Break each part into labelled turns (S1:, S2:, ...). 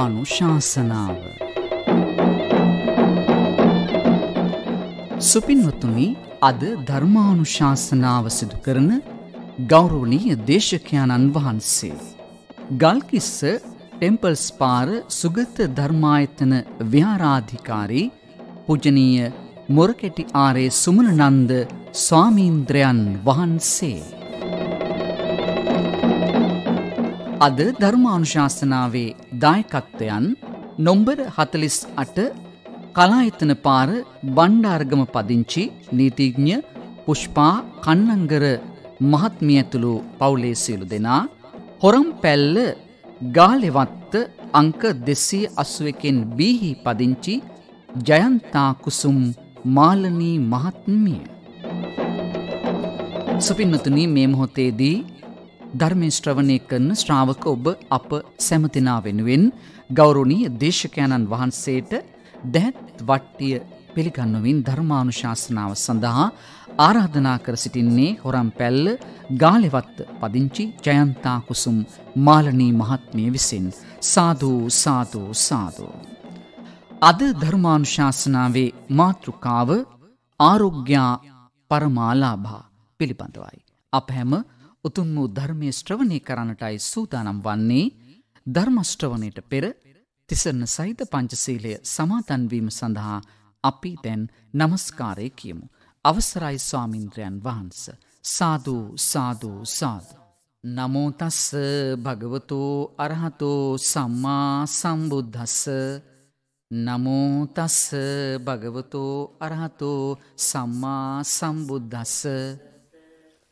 S1: Banu ශාසනාව සුපින්වතුනි අද ධර්මානු ශාසනාව සිදු කරන ගෞරවනීය දේශකයාණන් වහන්සේ. ගල්කිස්ස ටෙම්පල්ස් පාර සුගත ධර්මායතන ව්‍යාරාධිකාරී පුජනීය මොරකෙටි ආරේ සුමනනන්ද ස්වාමීන්ද්‍රයන් වහන්සේ. අද ධර්මානුශාසනාවේ දායකත්වයන් නොම්බර 48 කලායතන පාර බණ්ඩාර්ගම පදිංචි නීතිඥ පුෂ්පා කන්නංගර මහත්මිය ඇතුළු පවුලේ සියලු දෙනා හොරම්පැල්ල ගාලෙවත්ත අංක 281කින් බීහි පදිංචි ජයන්තා කුසුම් මාලනී මහත්මිය සුපින්නතුනි මේ මොහොතේදී ධර්මය ශ්‍රවණය කරන ශ්‍රාවක ඔබ අප සැමතිනා වෙනුවෙන් ගෞරවනීය දේශකයන්න් වහන්සේට දැත් වට්ටිය පිළිගන්නමින් ධර්මානුශාසනාව සඳහා ආරාධනා කර සිටින්නේ හොරම්පැල්ල ගාලෙවත්ත පදිංචි ජයන්තා කුසුම් මාලනී මහත්මිය විසින් සාදු සාදු සාදු අද ධර්මානුශාසනාවේ මාතෘකාව ආරෝග්‍යා පරමාලාභා පිළිබඳවයි අප හැම උතුම් වූ ධර්මය ශ්‍රවණය කරන්නටයි සූදානම් වන්නේ ධර්මශ්‍රවනයට පෙර තිසරණ සහිත පංචසීලය සමාතන්වීම සඳහා අපි දැන් නමස්කාරය කියමු. අවසරයි ස්වාමින්ද්‍රයන් වහන්ස. සාධූ සාධූ සාධ. නමෝතස්ස භගවතෝ අරහතෝ සම්මා සම්බුද්ධස්ස නමෝතස්ස භගවතෝ අරහතෝ සම්මා සම්බුද්ධස්ස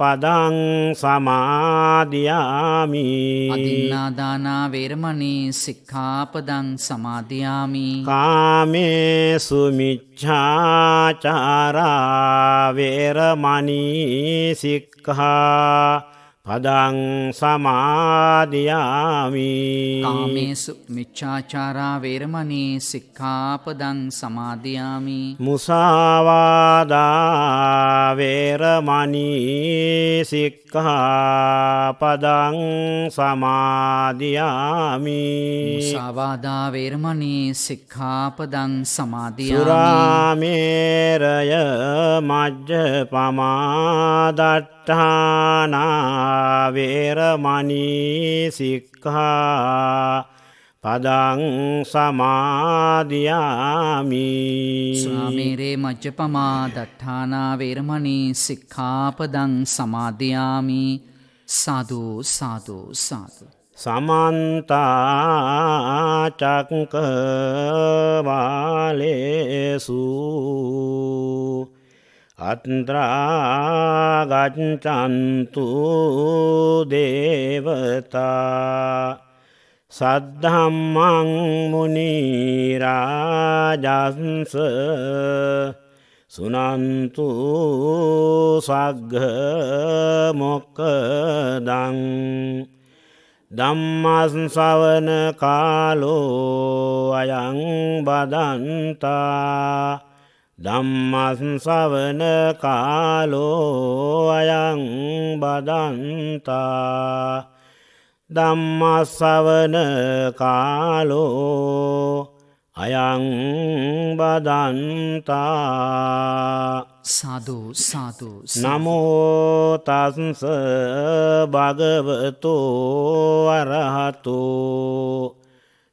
S2: පදං සමාධයාමි අදින්නාදානා
S1: වේරමණී සික්ඛාපදං සමාධයාමි
S2: කාමේ සුමිච්ඡාචාරා වේරමණී සික්ඛා පදං සමාධයාමි කාමේසු
S1: මිච්චාචාරා වේරමණී සික්ඛාපදං සමාධයාමි
S2: මුසාවාදා වේරමණී
S1: සික්ඛාපදං සමාධයාමි සාවාදා වේරමණී සික්ඛාපදං සමාධයාමි
S2: සුරාමේරය මජ්ජ පමාදට්ඨානා වේරමණී සික්ඛා
S1: පදං සමාදියාමි ස්වාමීරේ මජ්ජපමා දට්ඨානා වේරමණී සික්ඛාපදං සමාදියාමි සාදු සාදු සාදු
S2: සමන්තාචක්කවාලේසු අත්ත්‍රාගච්චන්තු දේවතා සද්ධම්මං මුනිරාජන්ස සුනන්තු සග්ග මොක්කදං ධම්මස්සවන කාලෝ අයං බදන්තා ධම්මස්සවන කාලෝ අයං බදන්තා ධම්මස්සවන කාලෝ අයං බදන්තා
S1: සාදු සාදු
S2: නමෝතස්ස භගවතෝ අරහතෝ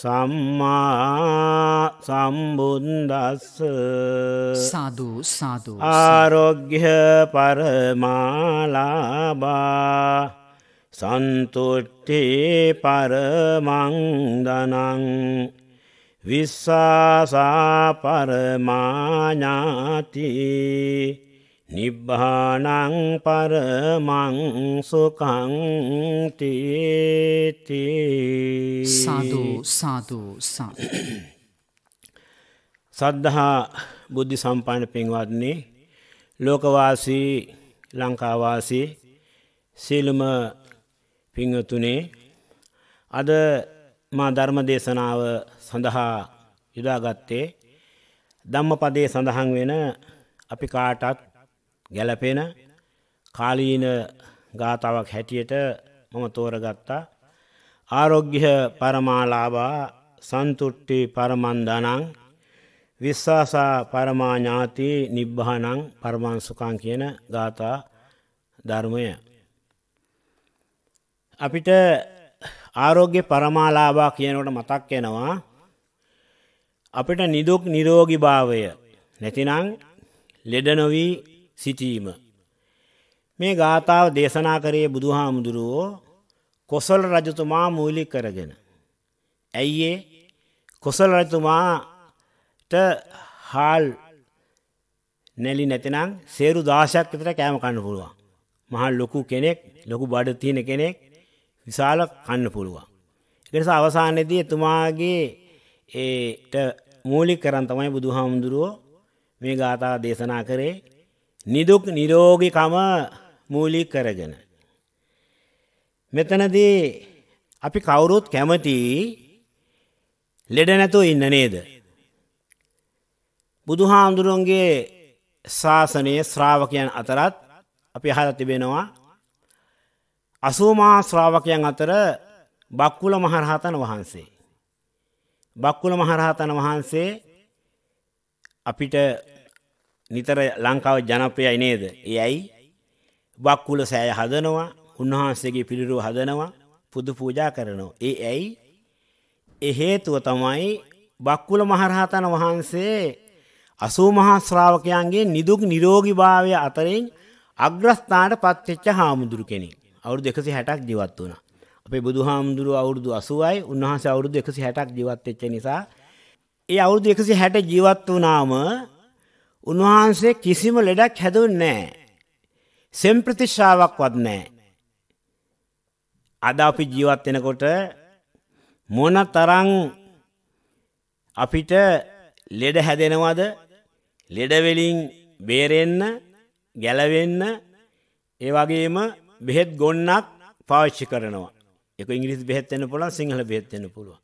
S2: සම්මා සම්බුන්දස්ස සාධූ සාධූ ආරොග්‍ය පරමාලාබා සන්තුට්ටි පරමංදනං විස්සාසා පරමාඥාතිී නිබ්බානං පරමං සුකං තීති සාදු
S1: සාදු සාදු
S2: සද්ධහා බුද්ධි සම්පාන පින්වත්න්නේ ලෝකවාසී ලංකාවාසී සීලුම පිංහතුනේ අද මා ධර්ම දේශනාව සඳහා යුදාගත්තේ ධම්මපදේ සඳහන් වෙන අපි කාටත් ගැලපෙන කාලීන ගාතාවක් හැටියට මම තෝරගත්තා ආරෝග්‍ය පරමාලාබා සන්තුට්ටි පරමන්දනං විශ්වාසා පරමාඥාති නිබ්බානං පරමංසුකං කියන ගාථා ධර්මය. අපිට ආරෝග්‍ය පරමාලාබා කියනකට මතක් වෙනවා අපිට නිදුක් නිරෝගි භාවය නැතිනං ලෙඩ නොවී සිටීම. මේ ගාථාව දේශනා කරේ බුදුහාමුදුරුවෝ කොසල් රජතුමා මූලික කරගෙන. ඇයිඒ කොසල් රජතුමාට හාල් නැලි නැතිනම් සේරු දාශයක් විතර කෑම කන්න පුළුවන්. මහල් ලොකු කෙනෙක් ලොකු බඩ තියෙන කෙනෙක් විශාල කන්න පුළුවන්. එකනිස අවසානයේදී එතුමාගේ ඒට මූලික කරන් තමයි බුදුහාමුදුරුවෝ මේ ගාථා දේශනා කරේ නිදුක් නිරෝගීකම මූලික කරගෙන මෙතනදී අපි කවුරුත් කැමති ලෙඩ නැතුව ඉන්න නේද බුදුහාමුදුරන්ගේ ශාසනයේ ශ්‍රාවකයන් අතරත් අපි අහලා තිබෙනවා අසූමහා ශ්‍රාවකයන් අතර බක්කුල මහරහතන් වහන්සේ බක්කුල මහරහතන් වහන්සේ අපිට නිතර ලංකාව ජනප්‍රියයි නේද? එයයි වක්කුල සෑය හදනවා, උන්වහන්සේගේ පිළිරුව හදනවා, පුදු පූජා කරනවා. ඒ ඇයි? ඒ හේතුව තමයි වක්කුල මහරහතන් වහන්සේ අසූ මහා ශ්‍රාවකයන්ගේ නිදුක් නිරෝගීභාවය අතරින් අග්‍රස්ථානට පත්වෙච්ච හාමුදුරු කෙනෙක්. අවුරුදු 160ක් ජීවත් වුණා. අපේ බුදුහාමුදුරුව අවුරුදු 80යි, උන්වහන්සේ අවුරුදු 160ක් ජීවත් වෙච්ච නිසා ඒ අවුරුදු 160 ජීවත් වුණාම උන්වහන්සේ කිසිම ලෙඩක් හැදුන්නේ නැහැ. සෙම්ප්‍රතිශාවක්වත් නැහැ. අද අපි ජීවත් වෙනකොට මොන තරම් අපිට ලෙඩ හැදෙනවද? ලෙඩ වලින් බේරෙන්න, ගැලවෙන්න ඒ වගේම බෙහෙත් ගොන්නක් පාවිච්චි කරනවා. ඒක ඉංග්‍රීසි බෙහෙත් වෙන්න පුළුවන්, සිංහල බෙහෙත් වෙන්න පුළුවන්.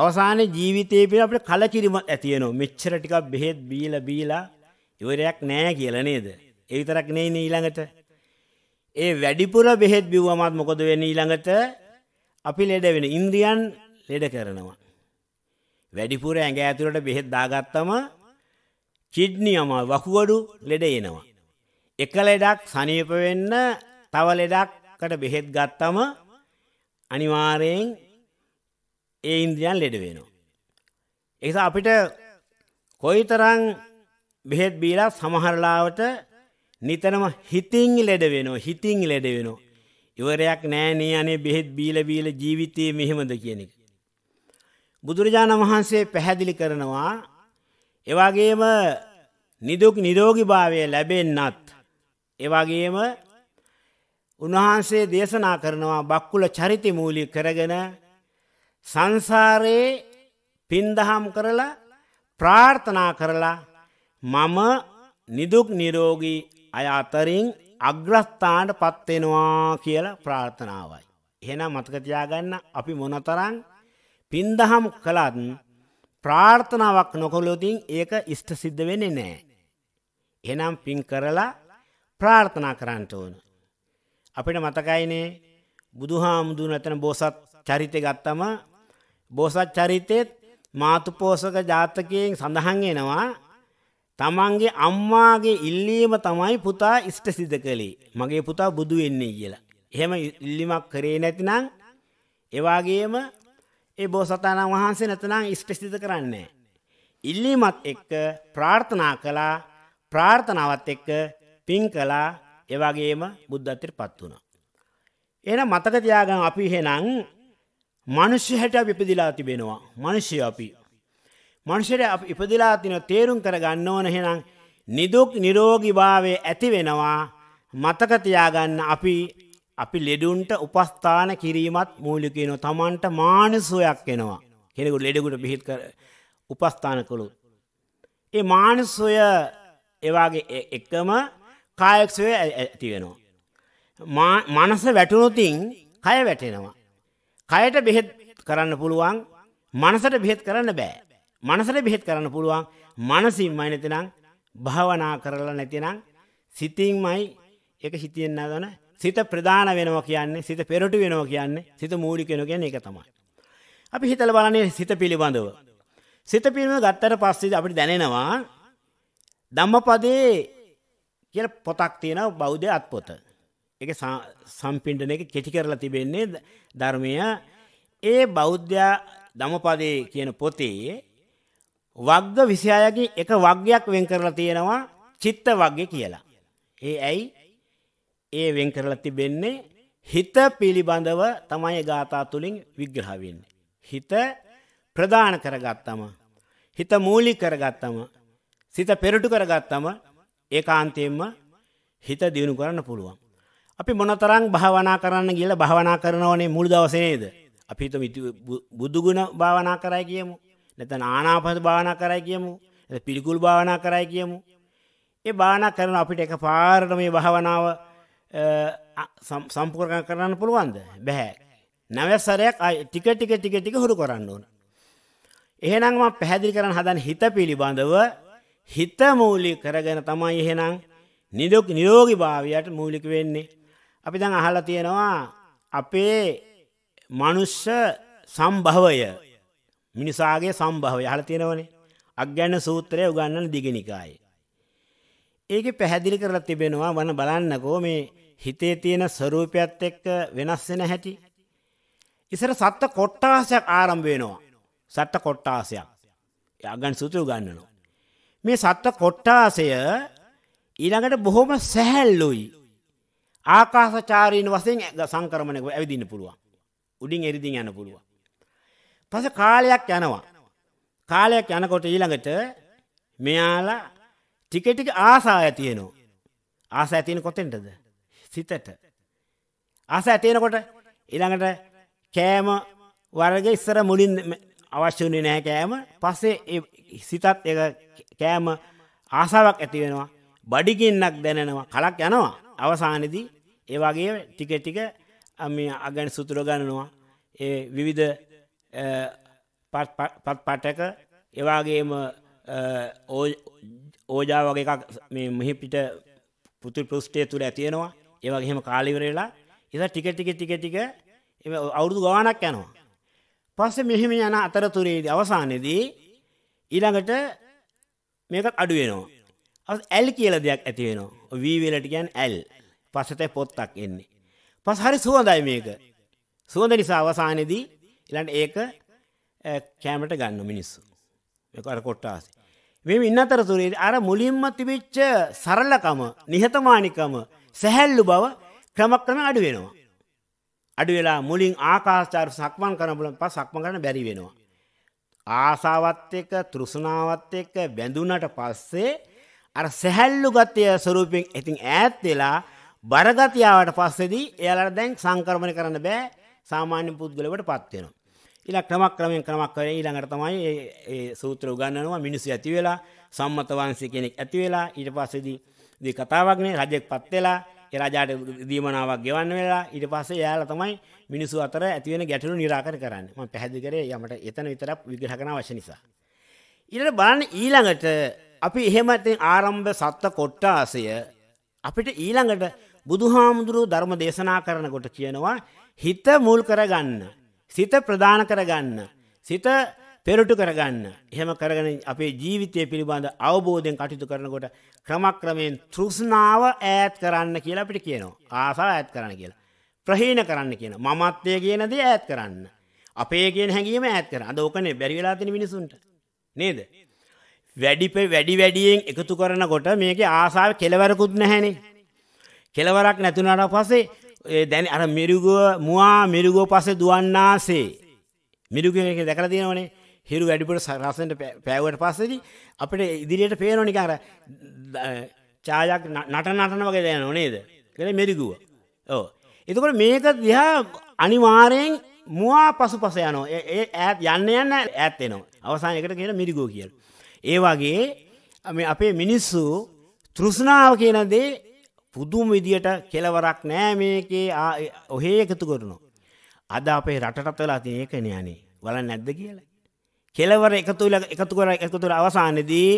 S2: අවසානයේ ජීවිතේ පිළ අපිට කලකිරීම ඇති වෙනවා. මෙච්චර ටිකක් බෙහෙත් බීලා බීලා ඉවරයක් නෑ කියලා නේද? ඒ විතරක් නෙවෙයි ඊළඟට. ඒ වැඩිපුර බෙහෙත් බිව්වමත් මොකද වෙන්නේ ඊළඟට? අපි ලෙඩ වෙන ඉන්ද්‍රියන් ලෙඩ කරනවා. වැඩිපුර ඇඟ ඇතුළට බෙහෙත් දාගත්තම කිඩ්නියම වකුගඩු ලෙඩ එනවා. එක ලෙඩක් සනීප වෙන්න තව ලෙඩක්කට බෙහෙත් ගත්තම අනිවාර්යෙන් ඒ ඉන්ද්‍රියන් ලෙඩ වෙනවා. ඒස අපිට කොයිතරං බෙහෙත් බීලා සමහරලාවට නිතරම හිතින් ලෙඩ වෙනවා හිතින් ලෙඩ වෙනවා. ඉවරයක් නෑනේ අනේ බෙහෙත් බීල බීල ජීවිතයේ මෙහෙමද කියන එක. බුදුරජාණන් වහන්සේ පැහැදිලි කරනවා එවාගේම නිදුක් නිරෝගී භාවය ලැබෙන්නත් එවාගේම උන්වහන්සේ දේශනා කරනවා බක්කුල චරිත මූලික කරගෙන සංසාරයේ පින්දහම් කරලා ප්‍රාර්ථනා කරලා මම නිදුක් නිරෝගී අය අතරින් අග්‍රස්ථානට පත්වෙනවා කියලා ප්‍රාර්ථනාවයි. එහෙනම් මතකතියාගන්න අපි මොනතරං පින්දහම් කළත් ප්‍රාර්ථනාවක් නොකොලොතින් ඒක ඉෂ්ට සිද්ධ වෙන නෑ. එනම් පින් කරලා ප්‍රාර්ථනා කරන්නට ඕන. අපිට මතකයිනේ බුදුහාමුදුන ඇතන බෝසත් චරිතය ගත්තම බෝසත් චරිතෙත් මාතුපෝසක ජාතකයෙන් සඳහන් වෙනවා තමන්ගේ අම්මාගේ ඉල්ලීම තමයි පුතා ඉෂ්ට සිද කළේ මගේ පුතා බුදු වෙන්නේ කියලා. එහෙම ඉල්ලිමක් කරේ නැතිනම් එවාගේම ඒ බෝසතාණන් වහන්සේ නැතනම් ඉෂ්ටසිත කරන්නේ. ඉල්ලීමත් එක්ක ප්‍රාර්ථනා කළා ප්‍රාර්ථනාවත් එක්ක පින් කළා එවාගේම බුද්ධත්වයට පත් වුණා. එහෙනම් මතක තියාගන්න අපි එහෙනම් මනුෂ්‍ය හැට ඉපදිලා තිබෙනවා මනුෂ්‍ය අපි. මනුෂයට අප ඉපදිලා තින තේරුම් කර ගන්න ඕන හෙනම් නිදුක් නිරෝගිභාවය ඇති වෙනවා මතකතියාගන්න අපි අපි ලෙඩුන්ට උපස්ථාන කිරීමත් මූලිකයනො තමන්ට මානසුවයක් එෙනවා කෙනෙකු ලෙඩකුට පිහිත් කර උපස්ථාන කළුත්. ඒ මානසුවය එවාගේ එකම කායෙක්ෂය ඇති වෙනවා. මනස වැටුණුතින් කය වැටෙනවා. කයට බෙහෙත් කරන්න පුළුවන් මනසට බෙහෙත් කරන්න බෑ. මනසට බෙහෙත් කරන්න පුළුවන් මනසින්මයි නැතිනම් භාවනා කරලා නැතිනම් සිතින්මයි එක හිතියෙන් නගන සිත ප්‍රධාන වෙනවා කියන්නේ සිත පෙරටු වෙනවා කියන්නේ සිත මූලික වෙනවා කියන්නේ ඒක තමයි. අපි හිතලා බලන්නේ සිත පිළිබඳව. සිත පිළිබඳව ගත්තට පස්සේ අපිට දැනෙනවා ධම්මපදයේ කියලා පොතක් තියෙනවා බෞද්ධ අත්පොත. ඒක සම්පින්ඩනයක කෙටි කරලා තිබෙන්නේ ධර්මය ඒ බෞද්ධයා ධමපදේ කියන පොතේ වග්ග 26කින් එක වග්ගයක් වෙන් කරලා තියෙනවා චිත්ත වග්ගය කියලා. ඒ ඇයි ඒ වෙන් කරලා තිබෙන්නේ හිත පිළිබඳව තමයි ගාථා තුලින් විග්‍රහ වෙන්නේ. හිත ප්‍රදාන කරගත්තම හිත මූලික කරගත්තම සිත පෙරටු කරගත්තම ඒකාන්තයෙන්ම හිත දියුණු කරන්න පුළුවන්. අපි මොනතරං භාවනා කරන්න කියලා භාවනා කරනවනේ මුල් දවසේද. අපිත බුදුගුණ භාවනා කරයි කියමු. නැත නානාපද භාවනා කරයි කියමු. පිළිකුල් භාවනා කරයි කියමු. ඒ භාවනා කරන අපිට එක පාරට මේ භාවනාව සම්පූර්ණ කරන්න පුළුවන්ද බැහැ. නැවැස්සරයක් ටික ටික ටික ටික හුරු කරන්න ඕන. එහෙනම් මම පැහැදිලි කරන්න හදන හිත පිළිබඳව හිත මූලික කරගෙන තමයි එහෙනම් නිරෝගී භාවයට මූලික වෙන්නේ. අපි දැන් අහලා තියෙනවා අපේ මනුස්ස සම්භවය මිනිසාගේ සම්භවය අහලා තියෙනවනේ අග්ගන්න සූත්‍රය උගන්වන දිගනිකායේ. ඒකේ පැහැදිලි කරලා තිබෙනවා වන බලන්නකෝ මේ හිතේ තියෙන ස්වરૂපයත් එක්ක වෙනස් වෙන හැටි. ඉතර සත්ත කොට්ටාසයක් ආරම්භ වෙනවා. සත්ත කොට්ටාසයක්. අගන් සූත්‍රය උගන්වනවා. මේ සත්ත කොට්ටාසය ඊළඟට බොහොම සැහැල්ලුයි ආකාසචාරීන වසෙන් සංකරමණයක ඇවිදින්න පුළුවන් උඩින් එරිදිින් යන පුළුව. පස කාලයක් යනවා කාලයක් යනකොට ඊළඟට මෙයාලා ටිකටික ආසා ඇතියනවා ආස ඇතියෙන කොතෙන්ටද සිතට ආස ඇතියෙනකොට ඉළඟට කෑම වර්ග ඉස්සර මුලින් අවශ්‍ය වුණේ නැහැ කෑම පස්සේ සිතත් එක කෑම ආසාවක් ඇති වෙනවා බඩිගින්නක් දැනෙනවා කලක් යනවා අවසානයේදී ඒ වගේ ටික ටික මේ අගන සුතුර ගන්නනවා ඒ විවිධ පත් පටක එවාගේම ඕජා වගේ මේ මෙහි පිට පුතු පෘෂ්ටය තුළ ඇතියෙනවා ඒවගේම කාලිවරලා එස ටික ටික ටික ටික අවුරුදු ගවානක් යනවා. පස්ස මෙහෙම යන අතරතුරේද අවසානයේදී ඊළඟට මේකත් අඩුවෙනවා. අර ඇල් කියලා දෙයක් ඇති වෙනවා. වී වලට කියන්නේ ඇල්. පස්සට පොත්තක් එන්නේ. පස් හරි සුවඳයි මේක. සුවඳ නිසා අවසානයේදී ඊළඟ ඒක කැමරට ගන්න මිනිස්සු. මේක අර කොටාසි. මේ ඉන්නතරතුරේ අර මුලින්ම තිබිච්ච සරලකම, නිහතමානිකම, සැහැල්ලු බව ක්‍රමක්‍රම අඩු වෙනවා. අඩු වෙලා මුලින් ආකාශචාර සක්මන් කරන බුලන් පස් සක්මන් කරන්න බැරි වෙනවා. ආසාවත් එක්ක තෘෂ්ණාවත් එක්ක බැඳුනට පස්සේ අර සැහැල්ලු ගතිය ස්වරූපයෙන් ඉතින් ඈත් වෙලා බරගතිය ආවට පස්සේදී එයාලට දැන් සංක්‍රමණය කරන්න බෑ සාමාන්‍ය පුද්ගලයෙකුටපත් වෙනවා. ඊළඟ ක්‍රමක්‍රමයෙන් ක්‍රමක් කරේ ඊළඟට තමයි මේ මේ සූත්‍ර උගන්වනවා මිනිස්සු ඇති වෙලා සම්මත වංශය කෙනෙක් ඇති වෙලා ඊට පස්සේදී දී කතාවක්නේ රජෙක්පත් වෙලා ඒ රජාට දීමනාවක් ගෙවන්න වෙලා ඊට පස්සේ එයාලා තමයි මිනිස්සු අතර ඇති වෙන ගැටලු निराකරණය කරන්නේ. මම පැහැදිලි කරේ යමට එතන විතරක් විග්‍රහ කරන්න අවශ්‍ය නිසා. ඊළඟ බලන්න ඊළඟට අපි එහෙම ඉතින් ආරම්භ සත්ත කොට්ටාසය අපිට ඊළඟට බුදුහාමුදුරුව ධර්ම දේශනා කරනකොට කියනවා හිත මුල් කරගන්න. සිත ප්‍රධාන කරගන්න. සිත පෙරටු කරගන්න. එහෙම කරගෙන අපේ ජීවිතය පිළිබඳ අවබෝධයෙන් කටයුතු කරනකොට ක්‍රමක්‍රමයෙන් තෘෂ්ණාව ඈත් කරන්න කියලා අපිට කියනවා. ආසාව ඈත් කරන්න කියලා. ප්‍රහීන කරන්න කියන. මමත්වය කියන දේ ඈත් කරන්න. අපේ කියන හැඟීම ඈත් කරන්න. අද ඕකනේ බැරි වෙලා තියෙන මිනිසුන්ට. නේද? වැඩි වැඩි වැඩියෙන් එකතු කරනකොට මේකේ ආසාව කෙලවරකුත් නැහැනේ. කෙලවරක් නැතුණාට පස්සේ ඒ දැන් අර මිරිගුව මුවා මිරිගුව පස්සේ දුවන්නාසේ. මිරිගුව එක දැකලා තියෙනවනේ. හිරු වැඩිපුර රසෙන්ට පෑවුවට පස්සේදී අපිට ඉදිරියට පේනවා නිකන් අර ඡායක් නටන නටන වගේ දැනෙනව නේද? ඒකනේ මිරිගුව. ඔව්. එතකොට මේක දිහා අනිවාර්යෙන් මුවා පසුපස යනවා. ඒ ඈත් යන්න යන්න ඈත් වෙනවා. අවසානයේකට කියන මිරිගුව කියලා. ඒ වගේ මේ අපේ මිනිස්සු තෘෂ්ණාව කියන දේ පුදුම විදියට කෙලවරක් නෑ මේකේ ඔහේ එකතු කරනවා. අද අපේ රටටත් වෙලා තියෙන එක නෑනේ. බලන්න නැද්ද කියලා. කෙලවර එකතු වෙලා එකතු කරලා එකතු කරලා අවසානයේදී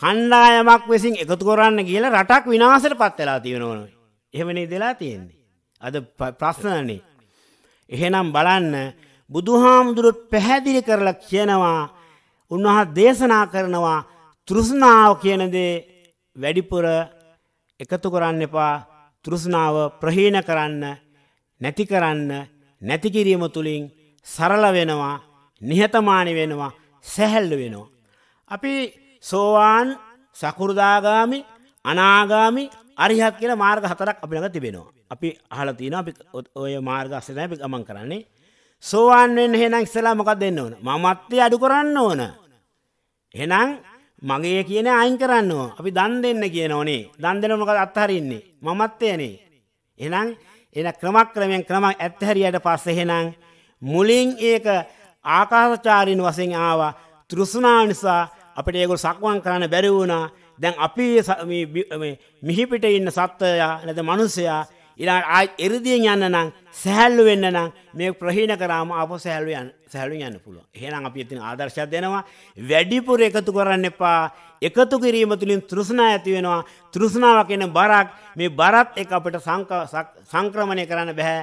S2: කණ්ඩායමක් විසින් එකතු කරන්න කියලා රටක් විනාශයටපත් වෙලා තියෙනවනේ. එහෙම නේද වෙලා තියෙන්නේ. අද ප්‍රශ්නනේ. එහෙනම් බලන්න බුදුහාමුදුරුවෝ පැහැදිලි කරලා කියනවා උන්වහන්සේ දේශනා කරනවා තෘෂ්ණාව කියන දේ වැඩිපුර එකතු කරන්න එපා තෘෂ්ණාව ප්‍රහීන කරන්න නැති කරන්න නැති කිරීම තුලින් සරල වෙනවා නිහතමානී වෙනවා සැහැල්ලු වෙනවා අපි සෝවාන් සකුරුදාගාමි අනාගාමි අරිහත් කියලා මාර්ග හතරක් අපි ළඟ තිබෙනවා අපි අහලා තියෙනවා අපි ඔය මාර්ග අස්සේ තමයි අපි ගමන් කරන්නේ සෝවාන් වෙන්න එහෙනම් ඉස්සලා මොකක්ද දෙන්න ඕන මමත්වය අඩු කරන්න ඕන එහෙනම් මගේ කියන අයින් කරන්නවා. අපි දන් දෙන්න කියන ඕනේ. දන් දෙන මොකද අත්හරින්නේ? මමත්වයනේ. එහෙනම් එන ක්‍රමක්‍රමයෙන් ක්‍රම ඇත්හැරියට පස්සේ එහෙනම් මුලින් ඒක ආකාශචාරින් වශයෙන් ආවා. තෘෂ්ණාව නිසා අපිට ඒගොල්ලෝ සක්වම් කරන්න බැරි වුණා. දැන් අපි මිහිපිට ඉන්න සත්වයා නැත්නම් මිනිසයා ඉලා ආයත් එරදියෙන් යන්න නම් සැහැල්ලු වෙන්න නම් මේ ප්‍රහීන කරාම අප සැහැල්ලු යන්න සැහැල්ලු යන්න පුළුවන්. එහෙනම් අපි එතන ආදර්ශයක් දෙනවා වැඩිපුර එකතු කරන්න එපා. එකතු කිරීම තුළින් තෘෂ්ණා ඇති වෙනවා. තෘෂ්ණාව කියන බරක් මේ බරත් එක අපිට සංක්‍රමණය කරන්න බෑ.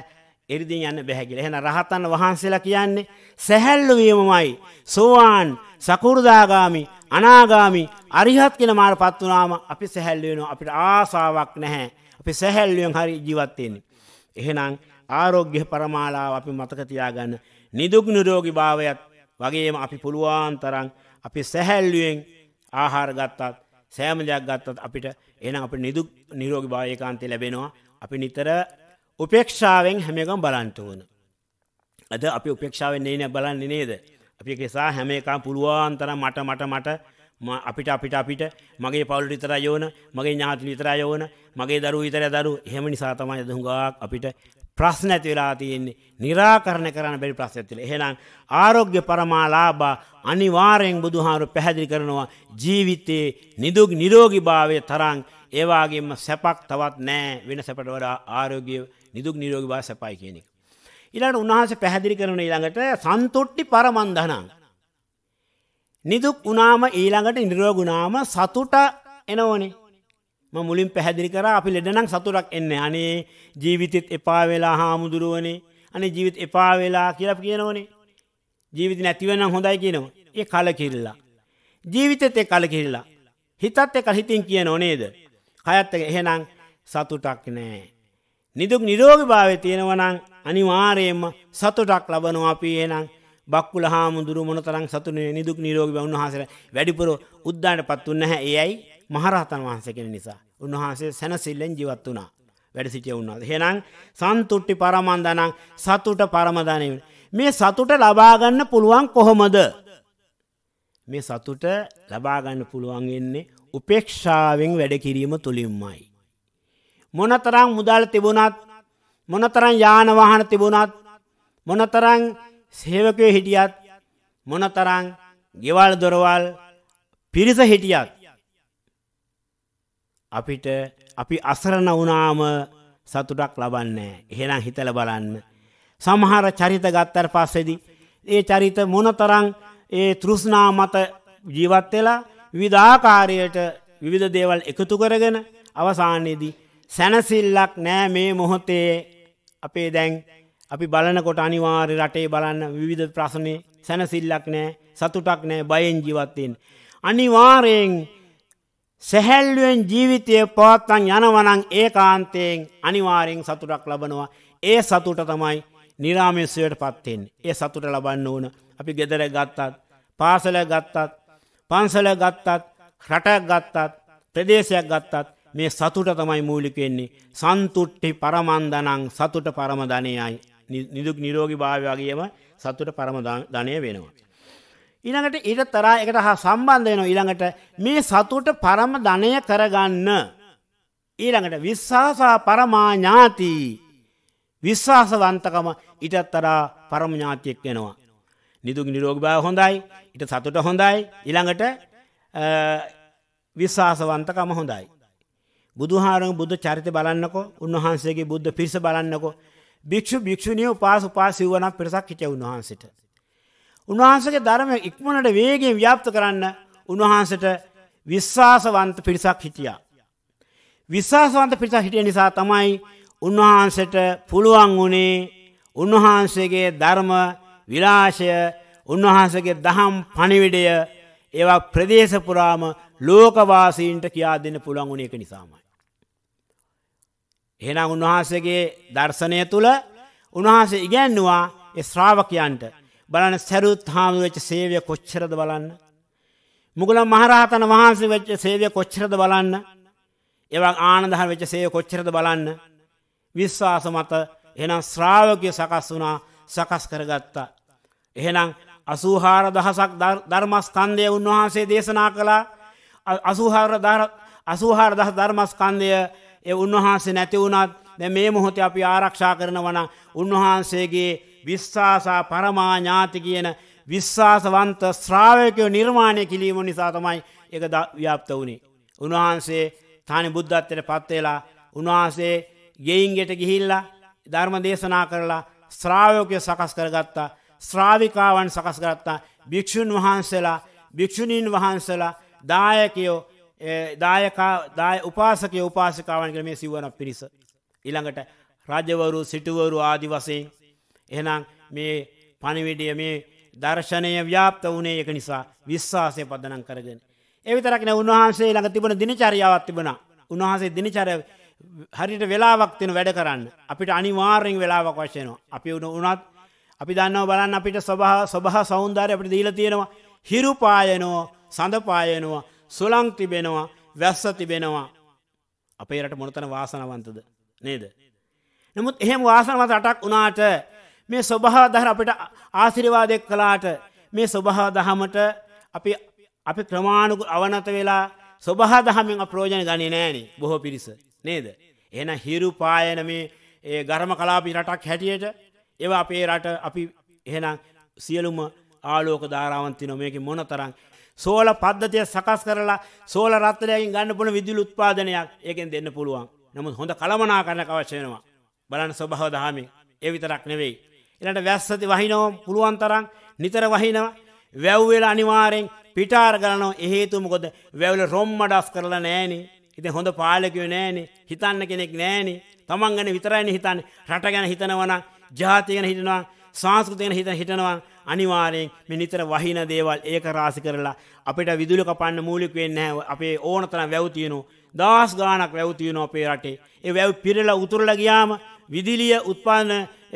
S2: එරිදින් යන්න බෑ කියලා. එහෙනම් රහතන් වහන්සේලා කියන්නේ සැහැල්ලු වීමමයි. සෝවාන්, සකු르දාගාමි, අනාගාමි, අරිහත් කියන මාර්ගපත් වුණාම අපි සැහැල්ලු වෙනවා. අපිට ආසාවක් නැහැ. අපි සැහැල්ලුවෙන් හරි ජීවත් වෙන්නේ. එහෙනම් ආරෝග්‍ය පරමාලාව අපි මතක තියාගන්න නිදුක් නිරෝගී භාවයත් වගේම අපි පුළුවන් තරම් අපි සැහැල්ලුවෙන් ආහාර ගත්තත් සෑම දෙයක් ගත්තත් අපිට එහෙනම් අපිට නිදුක් නිරෝගී භාවය ඒකාන්තේ ලැබෙනවා. අපි නිතර උපේක්ෂාවෙන් හැම එකම බලන්න ඕන. අද අපි උපේක්ෂාවෙන් නේ බලන්නේ නේද? අපි ඒක නිසා හැම එකම පුළුවන් තරම් මට මට මට අපිට අපිට අපිට මගේ පවුලට විතරයි යෝන මගේ ඥාති විතරයි යෝන මගේ දරුවෝ විතරයි දරුවෝ එහෙම නිසා තමයි දුඟාක් අපිට ප්‍රශ්න ඇති වෙලා තියෙන්නේ निराකරණය කරන්න බැරි ප්‍රශ්න ඇති වෙලා. එහෙනම් ආරෝග්‍ය පරමාලාභ අනිවාර්යෙන් බුදුහාමුදුරු පැහැදිලි කරනවා ජීවිතේ නිදුක් නිරෝගීභාවයේ තරම් ඒ වගේම සැපක් තවත් නැහැ වෙන සැපට වඩා ආරෝග්‍ය නිදුක් නිරෝගීභාවය සැපයි කියන එක. ඊළඟට උන්වහන්සේ පැහැදිලි කරන ඊළඟට සන්තුට්ටි පරමන්දනං නිදුක් වනාම ඊළඟට ඉනිරෝගුණාම සතුට එනෝනේ. ම මුලින් පැහැදිලි කර අපි ලෙඩනම් සතුරක් එන්න අනේ ජීවිතත් එපා වෙලා හාමුදුරුවනේ අනේ ජීවිත එපා වෙලා කියලප කියනවනේ. ජීවිත නැතිවනම් හොඳයි කියනවා. ඒ කල කිරල්ලා. ජීවිතත් එ කල කිරල්ලා. හිතත් එක හිතින් කියන ඕනේද. කයත් එහෙනම් සතුටක් නෑ. නිදුක් නිරෝග භාව තියෙනවනං අනිවාරයෙන්ම සතුටක් ලබනවා අපි එනම් බක්කුල හාමුදුරු මොනතරම් සතුනේ නිදුක් නිරෝගී බව උන්වහන්සේ වැඩිපුර උද්දානට පත් වුණ නැහැ. එයයි මහරහතන් වහන්සේ කෙන නිසා. උන්වහන්සේ සැනසෙල්ලෙන් ජීවත් වුණා. වැඩ සිටිය වුණා. එහෙනම් සන්තුට්ටි පරමන්දනං සතුට පරමදානෙ මේ සතුට ලබා ගන්න පුළුවන් කොහොමද? මේ සතුට ලබා ගන්න පුළුවන් වෙන්නේ උපේක්ෂාවෙන් වැඩ කිරීම තුලින්මයි. මොනතරම් මුදල් තිබුණත් මොනතරම් යාන වාහන තිබුණත් මොනතරම් සේවකයෝ හිටියත් මොනතරං ගෙවල් දොරවල් පිරිස හිටියත් අපිට අපි අසරණ වුණාම සතුටක් ලබන්නේ එහෙනම් හිතල බලන්න සමහර චරිත ගත්තර පස්සේදී ඒ චරිත මොනතරං ඒ තෘෂ්ණා මත ජීවත් වෙලා විවිධාකාරයට විවිධ දේවල් එකතු කරගෙන අවසානයේදී සැනසිල්ලක් නෑ මේ මොහොතේ අපේ දැන් අපි බලනකොට අනිවාර්ය රටේ බලන්න විවිධ ප්‍රශ්නේ සැනසිල්ලක් නෑ සතුටක් නෑ බයෙන් ජීවත්වෙන්. අනිවාරයෙන් සැහැල්ලුවෙන් ජීවිතය පවත්තන් යනවනං ඒ කාන්තයෙන් අනිවාරයෙන් සතුටක් ලබනවා ඒ සතුට තමයි නිරාමිස්සයට පත්තෙන් ඒ සතුට ලබන්න ඕන අපි ගෙදර ගත්තත් පාසල ගත්තත් පන්සල ගත්තත් රටක් ගත්තත් ප්‍රදේශයක් ගත්තත් මේ සතුට තමයි මූලිකෙන්නේ සන්තුට්ටි පරමන්දනං සතුට පරමධනයයි නිදුක් නිරෝගී භාවය වගේම සතුට පරම ධනය වෙනවා. ඊළඟට ඊට තරා එකට හා සම්බන්ධ වෙනවා ඊළඟට මේ සතුට පරම ධනය කරගන්න ඊළඟට විශ්වාසා පරමා ඥාති විශ්වාසවන්තකම ඊටත් තරා පරම ඥාතියෙක් වෙනවා. නිදුක් නිරෝගී භාවය හොඳයි, ඊට සතුට හොඳයි, ඊළඟට විශ්වාසවන්තකම හොඳයි. බුදුහාරම බුද්ධ චරිත බලන්නකෝ, උන්වහන්සේගේ බුද්ධ පිරිස බලන්නකෝ. භික්‍ෂු භික්‍ෂුණිය උපාස උපාසිවුවනක් පිරිසක් හිටිය උන්වහන්සට. උන්වහන්සගේ ධර්ම ඉක්මනට වේගෙන් ව්‍යාප්ත කරන්න උන්වහන්සට විශ්වාසවන්ත පිරිසක් හිටියා. විශ්වාසවන්ත පිරිසක් හිටිය නිසා තමයි උන්වහන්සට පුළුවන් වුණේ උන්වහන්සේගේ ධර්ම විලාශය උන්වහන්සගේ දහම් පණිවිඩය ඒවා ප්‍රදේශපුරාම ලෝකවාසීන්ට කියා දෙන්න පුළුවන් වුණ එක නිසාමයි. එහෙනම් උන්වහන්සේගේ දර්ශනය තුල උන්වහන්සේ ඉගැන්නුවා ඒ ශ්‍රාවකයන්ට බලන්න සරුත් හාමුදුරුවෝ සේවය කොච්චරද බලන්න මුගලන් මහරහතන් වහන්සේ වෙච්ච සේවය කොච්චරද බලන්න ඒවා ආනන්දහන් වෙච්ච සේවය කොච්චරද බලන්න විශ්වාස මත එහෙනම් ශ්‍රාවකය සකස් වුණා සකස් කරගත්තා එහෙනම් 84000ක් ධර්මස්කන්ධය උන්වහන්සේ දේශනා කළා 84000 84000 ධර්මස්කන්ධය ඒ උන්වහන්සේ නැති වුණත් දැන් මේ මොහොතේ අපි ආරක්ෂා කරනවා උන්වහන්සේගේ විශ්වාසා පරමාඥාති කියන විශ්වාසවන්ත ශ්‍රාවකයෝ නිර්මාණය කිරීම නිසා තමයි ඒක ව්‍යාප්ත වුණේ. උන්වහන්සේ තානි බුද්ධත්වයට පත් වෙලා උන්වහන්සේ ගෙයින් ගෙට ගිහිල්ලා ධර්ම දේශනා කරලා ශ්‍රාවකයෝ සකස් කරගත්තා. ශ්‍රාවිකාවන් සකස් කරගත්තා. භික්ෂුන් වහන්සේලා භික්ෂුණීන් වහන්සේලා දායකයෝ දාය උපාසකය උපාසිකාවන් කළ මේ සිවුවන පිරිස. ඉළඟට රජවරු සිටුවරු ආදි වසයෙන් එහනම් මේ පණිවිඩිය මේ දර්ශනය ව්‍යාප්ත වනේ එක නිසා විශ්වාසය පදනම් කරගෙන. එවිතරක්න උන්වහන්සේ ළඟ තිබන දිනචරියාවත් තිබුණ උන්වහන්සේ දිනචර හරිට වෙලාවක් තින වැඩ කරන්න අපිට අනිවාරෙන් වෙලාවක් වශයනවා. අපි උුණ උනත් අපි දන්නව බලන්න අපිට සබහ සබහ සෞන්දරය අපට දීල තියෙනවා හිරුපායනෝ සඳපායනවා සුලං තිබෙනවා වැස්ස තිබෙනවා අපේ රට මොනතන වාසනවන්තද නේද. නමුත් එහෙම වාසනවත අටක් වනාට මේ ස්වභාදහර අපිට ආසිරිවාදයක් කලාට මේ ස්වභහා දහමට අපි අපි ක්‍රමාණුකු අවනත වෙලා ස්වබහා දහමින් අප්‍රෝජන ගනි නෑනේ බොහෝ පිරිස නේද. එන හිරු පායන මේ ඒ ගරම කලාපි රටක් හැටියට ඒව අපේ රට අපි එහෙනම් සියලුම ආලෝක ධාරාවන්ති නොමයක මොන තරන් සෝල පද්ධතිය සකස් කරලා සෝල රත්තරයකින් ගන්න පුන විදුලි උත්පාදනයක් ඒකෙන් දෙන්න පුළුවන්. නමුත් හොඳ කළමනා කරන්න අවශ්‍යනවා. බලන්න ස්වභාව දහමේ ඒ විතරක් නෙවෙයි. ඊළඟට වැස්සති වහිනව පුළුවන් තරම් නිතර වහිනවා. වැව් වෙලා අනිවාර්යෙන් පිටාර කරනවා. ඒ හේතුව මොකද? වැව්ල රොම්මඩස් කරලා නැහනේ. ඉතින් හොඳ පාලකයෝ නැහනේ. හිතන්න කෙනෙක් නැහනේ. තමන් ගැන විතරයිනේ හිතන්නේ. රට ගැන හිතනවා නම්, ජාතිය ගැන හිතනවා, සංස්කෘතිය ගැන හිතනවා, අනිවාර්යෙන් මේ නිතර වහින දේවල් ඒක රාශි කරලා අපිට විදුලි කපන්න මූලික වෙන්නේ නැහැ. අපේ ඕන තරම් වැව් තියෙනවා. දහස් ගාණක් වැව් තියෙනවා අපේ රටේ. ඒ වැව් පිරලා උතුරලා ගියාම විදුලිය උත්පාදන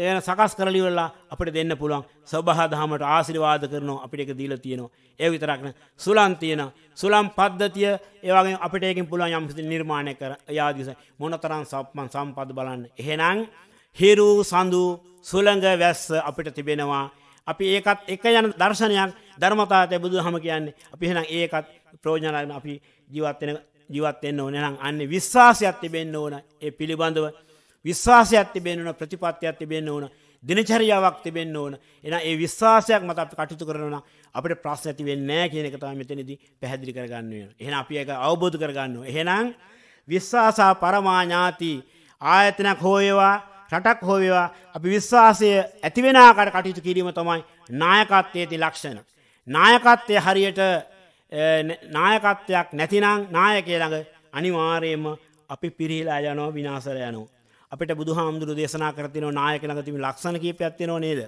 S2: එන සකස් කරලා ඉවරලා අපිට දෙන්න පුළුවන් සබහා දහමට ආශිර්වාද කරනවා අපිට ඒක දීලා තියෙනවා ඒ විතරක් නෙ සුලම් තියෙන සුලම් පද්ධතිය ඒ වගේ අපිට ඒකෙන් පුළුවන් යම් කිසි නිර්මාණයක් කර යාදිස මොනතරම් සම්පන් සම්පත් බලන්න එහෙනම් හිරු සඳු සුළඟ වැස්ස අපිට තිබෙනවා අපි ඒකත් එක යන දර්ශනයක් ධර්මතාතය බුදු හම කියන්නේ අපි හෙනම් ඒකත් ප්‍රෝජනලන අපි ජීවත්වෙන ජීවත්වෙන්න්න ඕන නම් අන්න විශ්වාසයක් තිබෙන්න්න ඕන ඒ පිළිබඳව විශ්වාසයක් තිබෙන්න්න ප්‍රතිපත්තියක් තිබෙන්න්න ඕන දිනචරියාවක් තිබෙන්න්න ඕන එන ඒ විශ්වාසයක් මත අප කටයුතු කරන අපට ප්‍රශ් ඇති වෙන්නෑ කියනකතා මෙතනදී පැහැදිලි කරගන්නය එහ අපි එක අවබෝධ කරගන්න. එහෙනම් විශ්වාසා පරමාඥාති ආයතනක් හෝයවා රටක් හෝ වේවා අපි විශ්වාසය ඇති වෙන ආකාරයට කටයුතු කිරීම තමයි නායකත්වයේ ලක්ෂණ. නායකත්වය හරියට නායකත්වයක් නැතිනම් නායකය ළඟ අනිවාර්යයෙන්ම අපි පිරිහිලා යනවා විනාශර යනවා. අපිට බුදුහාමුදුරු දේශනා කර තිනෝ නායක ළඟ තිබෙන ලක්ෂණ කීපයක් තියෙනව නේද?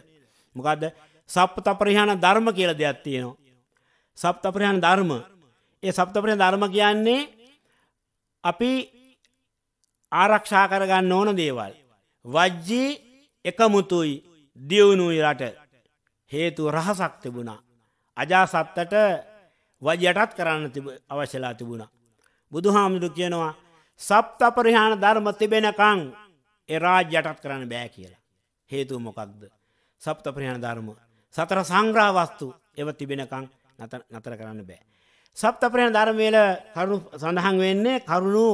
S2: මොකද්ද? සප්තපරිහාන ධර්ම කියලා දෙයක් තියෙනවා. සප්තපරිහාන ධර්ම. ඒ සප්තපරිහාන ධර්ම කියන්නේ අපි ආරක්ෂා කරගන්න ඕන දේවල්. වජ්ජී එකමුතුයි දියුණුයි රට හේතු රහසක් තිබුණා. අජාසත්තට වජයටත් කරන්න අවශ්‍යලා තිබුණා. බුදුහාමුදුරු කියනවා සප්ත පරිහාන ධර්ම තිබෙනකං එරාජ්‍යයටත් කරන්න බෑ කියලා. හේතුව මොකක්ද. සප්ත ප්‍රහාණ ධර්ම. සතර සංග්‍රාවස්තු එව තිබෙනකං නතර කරන්න බෑ. සප්ත ප්‍රහණ ධර්මවල කරුණු සඳහන් වෙන්නේ කරුණු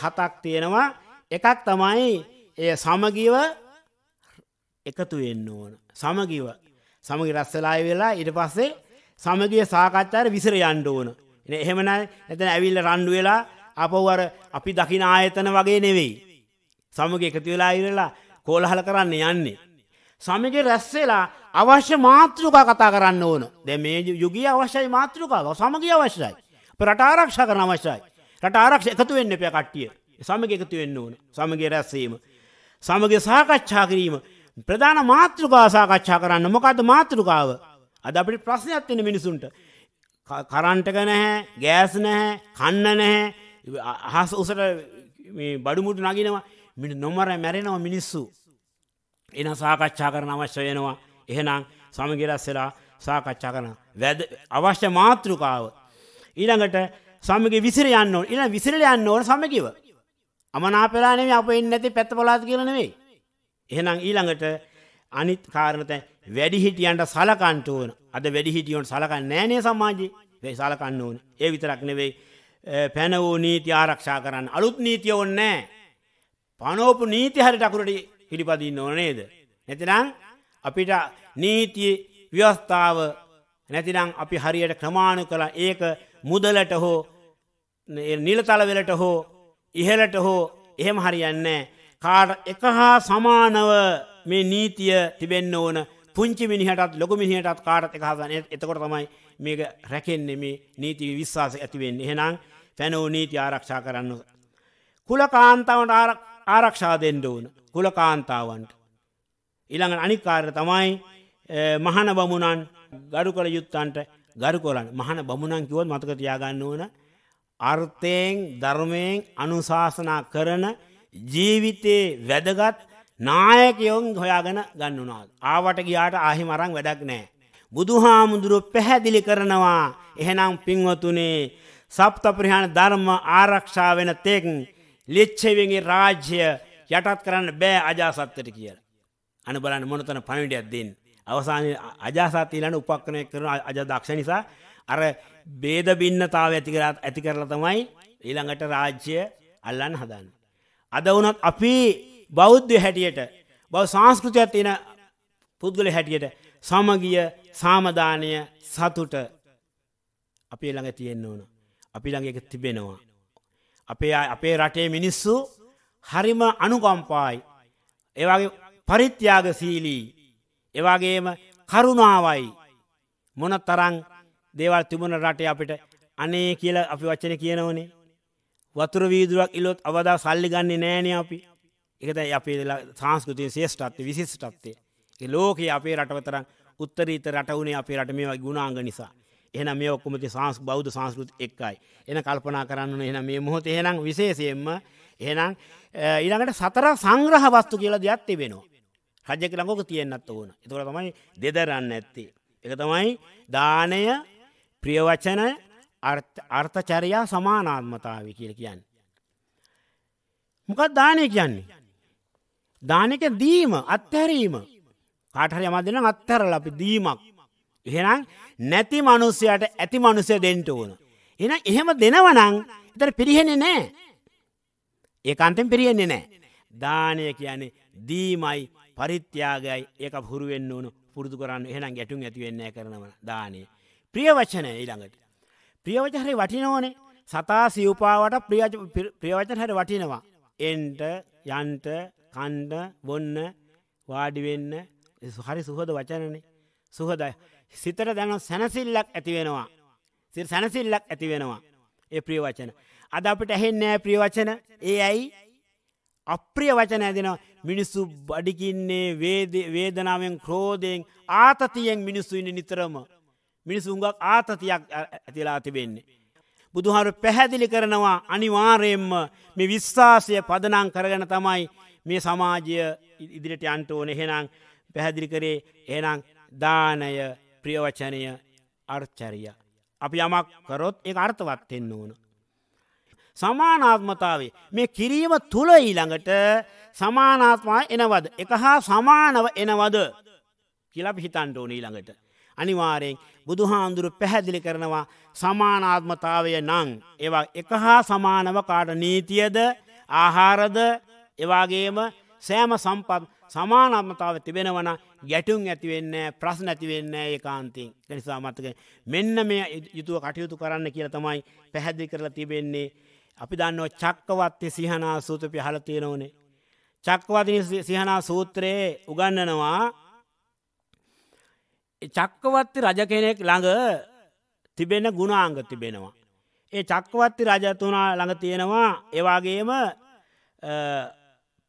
S2: හතක් තියෙනවා එකක් තමයි එය සමගිව එකතු වෙන්න ඕන. සමගිව සමගි රස්සලාය වෙලා ඉට පස්සේ සමගිය සාකච්ඡාර විසර යන්ඩ ඕන. එහෙමන ඇතන ඇවිල්ල රණ්ඩු වෙලා අපවර අපි දකින ආයතන වගේ නෙවෙයි. සමග එකතු වෙලා ඉරලා කෝලහල කරන්න යන්නේ. සමග රැස්සෙලා අවශ්‍ය මාතෘකා කතා කරන්න ඕන දැ මේ යුගිය අවශ්‍යයි මාතෘකාව සමගිය අවශ්‍යයි. පරට ආරක්ෂ කරන අවශ්‍යයි. රට ආරක්ෂ එකතු වෙන්න පැ කට්ටිය සමග එකතු වෙන්න ඕන සමගේ රැස්සීම. සමග සාකච්ඡා කිරීම ප්‍රධාන මාතෘකා සාකච්ඡා කරන්න මොකද මාතෘකාව අද අපිට ප්‍රශ්නයක් වෙන මිනිසුන්ට කරන්ටක නැහැ ගෑස් නැහැ කන්න නැහැ අහස උසට බඩුමුට නගිනවා මිට නොමර මැරෙනවා මිනිස්සු එන සාකච්ඡා කරන අවශ්‍ය වෙනවා එහෙනම් සමගිරස්සලා සාකච්ඡා කරන වැද අවශ්‍ය මාතෘකාව ඊළඟට සමග විසිර යන්න ඕන ඉන විසිරල යන්න ඕන සමකිව අමනාපෙලා නෙමේ අප එන්නේ නැති පැත්ත පළාත් කියලා නෙමෙයි. එහෙනම් ඊළඟට අනිත් කාරණත වැඩි හිටියන්ට සලකන්න ඕන. අද වැඩි හිටියොන්ට සලකන්නේ නැහනේ සමාජයේ. ඒ සලකන්න ඕනේ. ඒ විතරක් නෙවෙයි පැන වූ නීති ආරක්ෂා කරන්න. අලුත් නීතිය ඕනේ නැහැ. පනෝපු නීති හරියට අකුරට පිළිපදින්න ඕන නේද? නැතිනම් අපිට නීති ව්‍යවස්ථාව නැතිනම් අපි හරියට ක්‍රමාණු කළා ඒක මුදලට හෝ නිලතල වලට හෝ ඉහලට හෝ එහෙම හරියන්නේ කාඩ එක හා සමානව මේ නීතිය තිබෙන්න ඕන පුංචි මිනිහටත් ලොකු මිනිහටත් කාටත් එක හසන එතකොට තමයි මේක රැකෙන්නේ මේ නීති විශ්වාස ඇති වෙන්නේ. එහෙනම් පැනෝ නීති ආරක්ෂා කරන්න. කුල කාන්තාවන්ට ආරක්ෂා දෙන්න ඕන. කුල කාන්තාවන්ට. ඊළඟට අනික් කාර්ය තමයි මහාන බමුණන් ගරු කළ යුත්තන්ට ගරු කරන්න. මහාන බමුණන් කිව්වොත් මතක තියාගන්න ඕන. අර්ථයෙන් ධර්මයෙන් අනුශාසනා කරන ජීවිතයේ වැදගත් නායකයොන් හොයාගෙන ගන්නුනා. ආවට ගියාට ආහි මරං වැඩක් නෑ. බුදුහාමුදුරු පැහැදිලි කරනවා එහෙනම් පින්වතුනේ සප්ත ප්‍රහාණ ධර්ම ආරක්ෂා වෙන තෙක් ලිච්ඡවීගේ රාජ්‍ය යටත් කරන්න බෑ අජාසත්තට කියලා. අන බලන්න මොනතන පණවිඩයක් දෙන්න. අවසානයේ අජාසත් ඊළඟ උපක්‍රමයක් කරන අජදක්ෂ නිසා අර බේදබින්නතාව ඇති කරලා තමයි ඊළඟට රාජ්‍ය අල්ලන්න හදන්න. අද වනත් අපි බෞද්ධ හැටියට බව සංස්කෘතියක් තියෙන පුද්ගල හැටියට සමගිය සාමධානය සතුට අපි ළඟ තියෙන්න්න ඕන. අපි ළඟ එක තිබෙනවා. අපේ අපේ රටේ මිනිස්සු හරිම අනුකම්පායි. ඒවාගේ පරිත්‍යාග සීලී. එවාගේම කරුණාවයි මොන තරං දේවල් තිබුණ රටේ අපිට අනේ කියලා අපි වචන කියනවනේ. වතුර වීදුරක් ඉලොත් අවදා සල්ලි ගන්නේ නෑනේ අපි. ඒකද අපේ සංස්කෘතිය ශේෂ්ඨත්වය විශිෂ්ටත්වය. ඒ ලෝකයේ අපේ රටවතරන් උත්තරීතර රට වුණේ අපේ රට මේ වගේ ගුණාංග නිසා. එහෙනම් මේ ඔක්කොම තිය සංස් බෞද්ධ සංස්කෘතිය එක්කයි. එහෙනම් කල්පනා කරන්න ඕනේ එහෙනම් මේ මොහොතේ එහෙනම් විශේෂයෙන්ම එහෙනම් ඊළඟට සතර සංග්‍රහ වස්තු කියලා දෙයක් තිබෙනවා. රජක ළඟක තියෙන්නත් ඕන. ඒතකොට තමයි දෙදරන්න ඇත්තේ. ඒක තමයි දානය ප්‍රියවචන අර්ථචරයා සමානාත්මතාව කියල කියන්න. මොකත් දානය කියන්නේ. දානක දීම අත්හැරීම කාටහරි මදන අත්හැරල අපි දීමක්. එහෙනම් නැති මනුස්සයට ඇති මනුසය දෙන්ට ඕන. එන එහෙම දෙනවනං එතර පිරිහෙනෙ නෑ. ඒ අන්තෙන් පිරියෙන්නේ නෑ. දානය කියන්නේ දීමයි පරිත්‍යයාගයි ඒක පුරුවෙන් වුණු පුරදු කරන්න එහෙනම් ගැටුම් ඇතිවෙන්නේ කරනව දානේ. ප්‍රියවචනය ඊළඟට. ප්‍රියවචහරි වටිනෝනේ සතා සිව්පාවට ප්‍රියවචන හැර වටිනවා. එන්ට යන්ට කණ්ඩ බොන්න වාඩිවෙන්න හරි සුහද වචනනේ සුහද සිතට දැන සැනසිල්ලක් ඇතිවෙනවා. සිර සැනසිල්ලක් ඇතිවෙනවා. ඒ ප්‍රියවචන. අද අපිට ඇහෙන්නෑ ප්‍රියවචන ඒ ඇයි අප්‍රිය වචන ඇදෙනවා මිනිස්සු බඩිකින්නේ වේදනාවෙන් ක්‍රෝධයෙන් ආතතියෙන් මිනිස්සු ඉන්න නිතරම මිනිසුන්ගක් ආතතියක් ඇතිලා තිබෙන්නේ. බුදුහාරු පැහැදිලි කරනවා අනිවාරයෙන්ම මේ විශ්වාසය පදනං කරගන තමයි මේ සමාජය ඉදිරිට අන්ටඕන එහෙනම් පැහැදිලි කරේ එනම් දානය ප්‍රියවචනය අර්චරිය. අපි යමක් කරොත් ඒ අර්ථවත්වෙන්න ඕන. සමානාත්මතාවේ මේ කිරීම තුළ ඊළඟට සමානාත්මා එනවද එක හා සමානව එනවද කියලප හිතන්ට ඕන ඊළඟට. අනිවාරයෙන් බුදුහාන්දුරු පැහැදිලි කරනවා සමානාත්මතාවය නං. ඒවා එක හා සමානව කාට නීතියද ආහාරද එවාගේම සෑම සම්පත් සමානත්මතාව තිබෙනවන ගැටුම් ඇතිවෙන්න ප්‍රස් නැතිවෙන්න ඒ කාන්තින් නිසා මත්තක මෙන්න මේ යුතුව කටයුතු කරන්න කියල තමයි පැහැදිලි කරලා තිබෙන්නේ. අපි දන්නව චක්කවත්තේ සිහනා සූතපි හලතියෙනවනේ. චක්කවතින සිහනා සූත්‍රයේ උගන්නනවා චක්කවත්ති රජ කෙනෙක් ළඟ තිබෙන ගුණාංග තිබෙනවා. ඒ චක්කවත්ති රජතුනා ළඟ තියෙනවා ඒවාගේම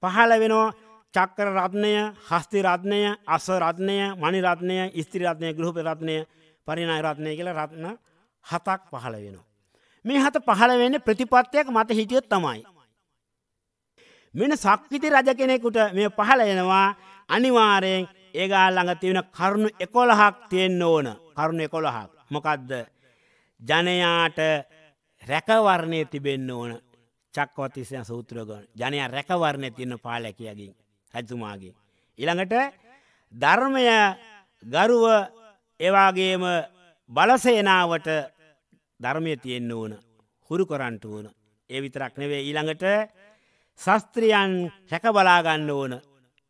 S2: පහල වෙනවා චක්කර රත්නය හස්ති රත්නය අස රත්නය මනි රත්නය ස්ත්‍රී රත්නය ගෘහප රත්නය පරිණයි රත්නය කියල රත්න හතක් පහළ වෙනවා. මේ හත පහළ වෙන ප්‍රතිපත්තියක් මත හිටියොත් තමයි. මෙන සක්විති රජ කෙනෙකුට මේ පහළ එනවා අනිවාරයෙන් ඒගා ළඟ තියෙන කරුණු එකොළහක් තියෙන්න ඕන කරුණු එකොළහක් මොකක්ද ජනයාට රැකවරණය තිබෙන්න ඕන චක්කවතිසය සූත්‍රගන ජනය රැකවරණය තියන්න පාලැකයගින් රැතුමාගේ. ඉළඟට ධර්මය ගරුව එවාගේම බලසේනාවට ධර්මය තියෙන්න්න ඕන හුරු කොරන්ට ඕන ඒ විතරක් නෙවේ ඊළඟට ශස්ත්‍රියන් හැක බලාගන්න ඕන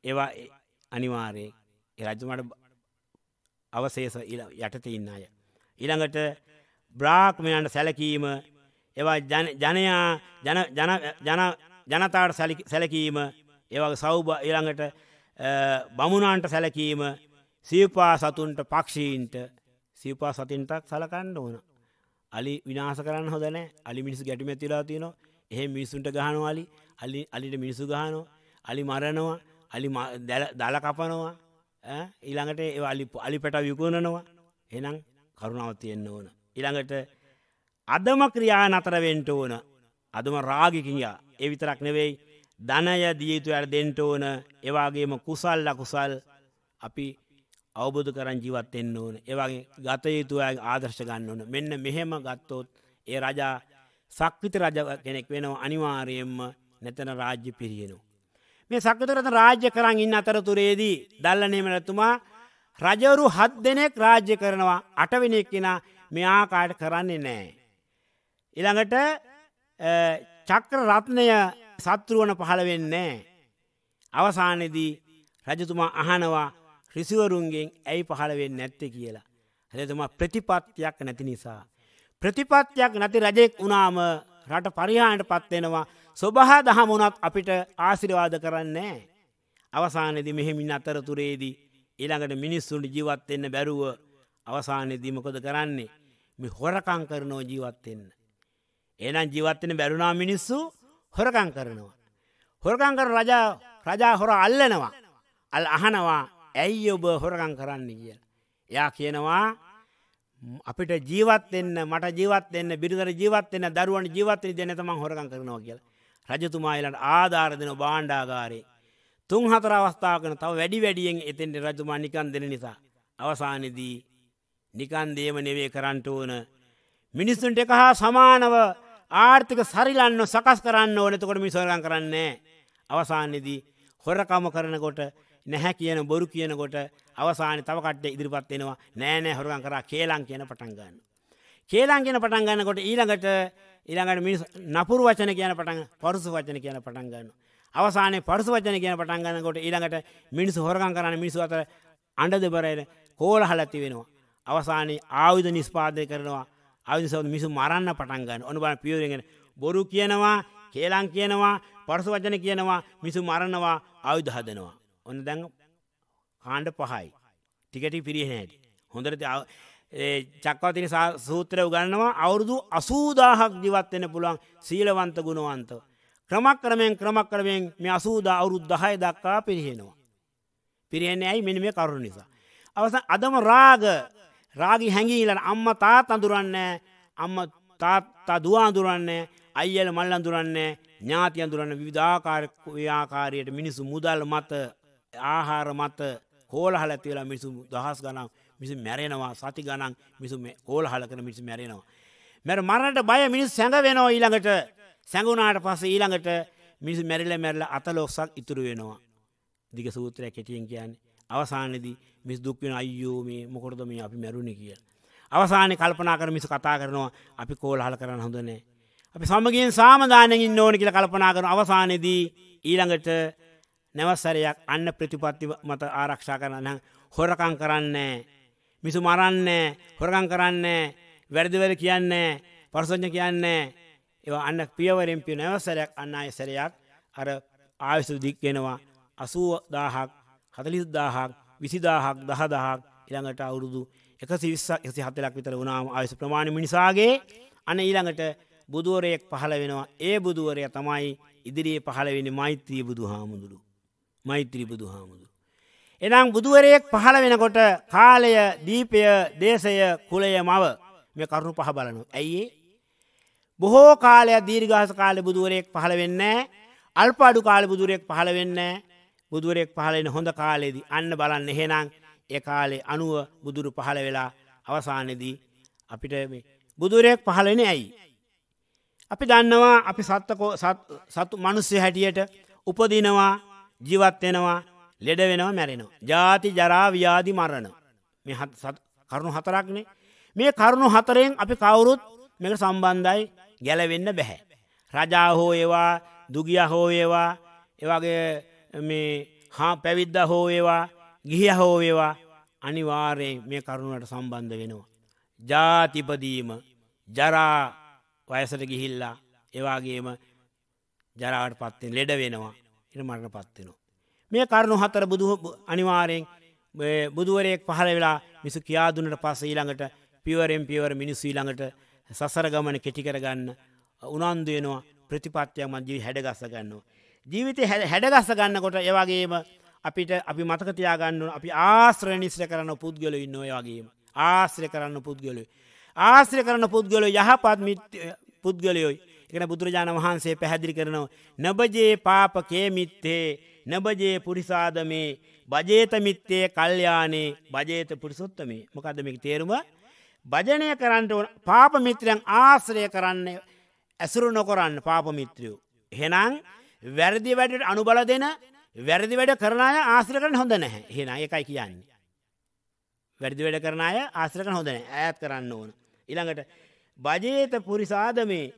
S2: ඒවා අනිවාරයෙන් ඒ රජතුමාට අවශේෂ යටතේ ඉන්න අය. ඊළඟට බ්‍රාහ්මණයන්ට සැලකීම ඒවා ජනයා ජනතාවට සැලකීම ඒවගේ සෞභ ඊළඟට බමුණන්ට සැලකීම සීපා සතුන්ට පක්ෂීන්ට සීපා සතින්ටක් සලකන්න ඕන. අලි විනාස කරන්න හොදන අලි මිනිස් ගැටිම තිලා තියන එහෙ මිනිසුන්ට ගහනවාලි අලි අලිට මිනිසු ගහනෝ අලි මරනවා අලි දල කපනවා ඊළඟට ඒ අලි අලි පැට විකුණනවා එනම් කරුණාව තියෙන්න්න ඕන. ඉළඟට අදම ක්‍රියා නතරවෙන්ට ඕන අදම රාගිකින්යා එවිතරක් නෙවෙයි ධනය දියතු අයට දෙන්ට ඕන ඒවාගේම කුසල් ලකුසල් අපි අවබුදු කරන් ජීවත්තෙන්න්න ඕන ඒවගේ ගතයුතුය ආදර්ශ ගන්න ඕන මෙන්න මෙහෙම ගත්තොත් ඒ රජා සක්විත රජ කෙනෙක් වෙනව අනිවාරයෙන්ම නැතන රාජ්‍ය පිරියෙනවා. මේ සකතුරත රාජ්‍ය කරන් ඉන්න අතරතුරේදී දල්ලනීමනැතුමා රජවරු හත් දෙනෙක් රාජ්‍ය කරනවා අටවිනෙක් කෙන මෙආකාට කරන්නේ නෑ. ඉළඟට චක්‍ර රත්නය සත්තුරුවන පහළ වෙන්නේ. අවසානෙදී රජතුමා අහනවා රිසිවරුන්ගෙන් ඇයි පහළවෙන් නැත්තේ කියලා. රජතුමා ප්‍රතිපත්තියක් නැති නිසා. ප්‍රතිපත්තියක් නැති රජෙක් වනාම රට පරිහාණයට පත්වෙනවා ස්වබහා දහමුණක් අපිට ආසිරවාද කරන්නේ. අවසානෙදි මෙහෙමින් අතරතුරේදී ඊළඟට මිනිස්සුන්ට ජීවත්වෙන්න බැරුව අවසානෙදීමකොද කරන්නේ මෙ හොරකං කරනෝ ජීවත්වෙන්න. එනම් ජීවත්වෙන බැරුණා මිනිස්සු හොරකං කරනවා. හොරකං කර රජා හොර අල්ලනවා. අල් අහනවා ඇයි ඔබ හොරකං කරන්න කියල. එයා කියනවා අපිට ජීවත් එන්න මට ජීවත් එන්න බිරිදර ජීවත් එන්න දරුවන් ජීවත්තන දෙනතම හොරකං කරනවා කියලා. රජතුමායිලට ආධාර දෙන බාණ්ඩාගාරේ. තුන් හතර අවස්ථාවකන තව වැඩි වැඩියෙන් එතෙන්ට රජතුමා නිකන් දෙන නිසා. අවසානදී නිකන් දේම නෙවේ කරන්ට ඕන. මිනිස්සුන්ට එක හා සමානව ආර්ථික සරිලන්න සකස් කරන්න ඕනතකොට මිසෝරන් කරන්නේ. අවසානයේදී හොරකම කරනකොට නැහැ කියන බොරු කියනකොට අවසාන තවකට ඉදිරිපත්වෙනවා නෑනෑ හොරගන් කරා කේලං කියන පටන්ගන්න. කියලාන් කියන පටන් ගන්නකොට ඊළඟට ඊළඟට මිනිස් නපුරු වචන කියන පටන් පරුස වචන කියන පටන් ගන්න. අවසානයේ පරුස වචන කියන පටන් ගන්නකොට ඊළඟට මිනිස් හොරගම් කරන මිනිස්සු අතර අඬද බරයින කෝලහල ඇති වෙනවා. අවසානයේ ආයුධ නිෂ්පාදනය කරනවා. ආයුධ සෞ මිනිස්සු මරන්න පටන් ගන්න. ඔන්න බලන්න පියවරෙන් බොරු කියනවා, කේලම් කියනවා, පරුස වචන කියනවා, මිනිස්සු මරනවා, ආයුධ හදනවා. ඔන්න දැන් කාණ්ඩ පහයි. ටිකටි පිරිහෙන හැටි. හොඳට චක්කවතින සූත්‍රය උගන්නවා අවුරුදු අසූදාහක් ජීවත්වෙන පුළුවන් සීලවන්ත ගුණවන්ත. ක්‍රමක්‍රමයෙන් ක්‍රමක්‍රමයෙන් මේ අසූද අවුරුද් දහය දක්කා පිරිහෙනවා. පිරිහෙන්නේ ඇයි මෙනි මේ කරුණු නිසා. අවස අදම රාග රාගි හැඟීලට අම්ම තාත් අඳුරන්නේ අම්ම තාත්තා දවාඳුරන්නේ අයියල මල් අඳුරන්නේ ඥාති අඳුරන්න විධාකාරයාකාරයට මිනිසු මුදල් මත ආහාර මත කෝලහල ඇතිවෙලා මිනිසු දහස් ගනම් මිසු මැරෙනවා සති ගණන් මිසු කෝල හල කන මිසු මැරෙනවා. මැර මරණට බය මිනිස් සැඟවෙනවා ඊළඟට සැඟුණාට පස ඊළඟට මිනිසු මැරිල මැරල අතලොක්සක් ඉතුරු වෙනවා. දිග සූත්‍රය කෙටියෙන් කියන්න අවසානයේදී මිස් දුක්වෙන අයෝ මේ මොකොටද මේ අපි මැරුණ කිය. අවසානය කල්පනා කර මිස කතා කරනවා අපි කෝල් හල කරන්න හොඳනෑ. අපි සමගින් සාමධානයකින් ඕන කියල කල්පනා කරන අවසානයේදී ඊළඟට නැවස්සරයක් අන්න ප්‍රතිපත්ති මත ආරක්ෂා කරන්න හොරකං කරන්නේ මිසු මරන්නේ හොරගම් කරන්නේ වැරදිවැර කියන්නේ පරසඥ කියන්නේ ඒවා අන්න පියවරෙන් පිය නැවසරයක් අන්න අය සැරයක් අර ආයුසු දික්ගෙනවා අසුව දාහක් හතලිස් දාහක් විසිදාහක් දහදහක් ඉළඟට අවුරුදු එක සිවිස්සක් එසි හතලක් විතර වුණාම ආයුස ප්‍රමාණ මිනිසාගේ අන ඊළඟට බුදුවරයෙක් පහළ වෙනවා ඒ බුදුවරය තමයි ඉදිරියේ පහළවෙනි මෛත්‍රී බුදු හාමුදුරු මෛත්‍රී බුදු හාමුදුරු එනම් බුදුවරයෙක් පහළ වෙනකොට කාලය දීපය දේශය කුලය මව මේ කරුණු පහ බලනු. ඇයිඒ. බොහෝ කාලය දීර්ගාස කාලය බුදුවරයෙක් පහළ වෙන්න අල්පාඩු කාල බුදුරෙක් පහළ වෙන්න බුදුවරෙක් පහලෙන හොඳ කාලෙදි අන්න බලන්න එහෙනම් ඒ කාලේ අනුව බුදුරු පහළ වෙලා අවසානෙදී අපිට බුදුරයෙක් පහළෙන ඇයි. අපි දන්නවා අපි සත්තකෝ සතු මනුස්්‍ය හැටියට උපදිනවා ජීවත්වෙනවා ලෙඩ වෙනවා මැරෙනවා. ජාති ජරා ව්‍යාධි මරණ. මේ කරුණු හතරක්නේ. මේ කරුණු හතරෙන් අපි කවුරුත් මේක සම්බන්ධයි ගැලවෙන්න බැහැ. රජා හෝ ඒවා දුගිය හෝ ඒවා එවගේ මේ හා පැවිද්ද හෝ ඒවා ගිහිය හෝ ඒවා අනිවාර්යෙන් මේ කරුණට සම්බන්ධ වෙනවා. ජාතිපදීම ජරා වයසට ගිහිල්ලා එවාගේම ජරාවට පත්වෙන් ලෙඩ වෙනවා එ මරණ පත්වෙනවා. මේ කරුණු හතර බුදු අනිවාරයෙන් බුදුවරයෙක් පහල වෙලා මිසු කියාදුනට පස ඊළඟට පිවරෙන් පිවර මිනිස්සු ඊළඟට සසර ගමන කෙටිකරගන්න උනන්දුවනවා ප්‍රතිපත්තියක් මජී හැඩගස්ස ගන්නවා. ජීවිතය හැඩගස්ස ගන්නකොට ඒවගේම අපිට අපි මතකතියාගන්නු අපි ආශ්‍රය නිශ්‍ර කරන පුද්ගල ඉන්නොය වගේම ආශ්‍රය කරන්න පුද්ගලය. ආශ්‍රය කරන පුද්ගලෝ යහපත් පුද්ගලයොයි එකන බුදුරජාණන් වහන්සේ පැහැදිි කරනවා. නබජේ පාප කේමිත්තේ නබජේ පුරිසාද මේ බජේත මිත්තේ කල්යානේ බජේත පුරිසොත්තමේ මොකද මේක තේරුම භජනය කරන්නට ඕන පාපමිත්‍රයන් ආශ්‍රය කරන්න ඇසුරු නොකොරන්න පාපමිත්‍රයෝ. හෙනං වැරදි වැඩට අනුබල දෙන වැරදි වැඩ කරන අය ආශ්‍රය කරන හොඳ නැහැ හෙන එකයි කියන්නේ. වැරදි වැඩ කරන අය ආශ්‍රකන හොඳන ඇත් කරන්න ඕන. ඉළඟට බජේත පුරිසාද මේ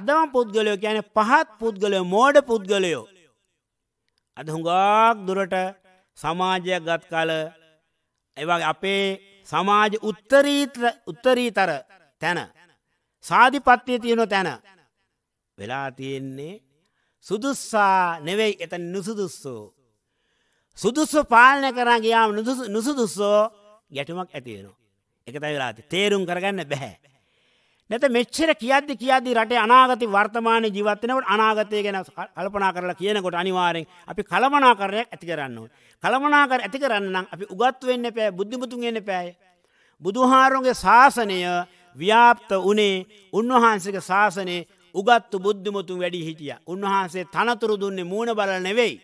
S2: අදම පුද්ගලයෝ කියන පහත් පුද්ගලයෝ මෝඩ පුද්ගලයෝ අද හුඟාක් දුරට සමාජයක් ගත් කල එවගේ අපේ සමාජ උත්තරීත්‍ර උත්තරීතර තැන සාධිපත්්‍යය තියෙන තැන වෙලා තියෙන්නේ සුදුස්සා නෙවෙයි එතන නුසුදුස්සෝ. සුදුස්සු පාලනය කරන් ගයාම නුසුදුස්සෝ ගැටුමක් ඇතිවෙනවා. එක තැවෙලාති තේරුම් කරගන්න බැහැ. නැත මෙච්චර කියද්දි කියද්දි රටේ අනාගත වර්තමාන ජීවත් වෙනකොට අනාගතය ගැන කල්පනා කරලා කියනකොට අනිවාර්යෙන් අපි කලමනාකරණයක් ඇති කරන්න ඕනේ. කලමනාකර ඇති කරන්න නම් අපි උගත් වෙන්න එපා, බුද්ධිමුතුන් වෙන්න එපායි. බුදුහාරුන්ගේ ශාසනය ව්‍යාප්ත උනේ උන්වහන්සේගේ ශාසනේ උගත්තු බුද්ධිමුතුන් වැඩි හිටියා. උන්වහන්සේ තනතුරු දුන්නේ මූණ බල නෙවෙයි.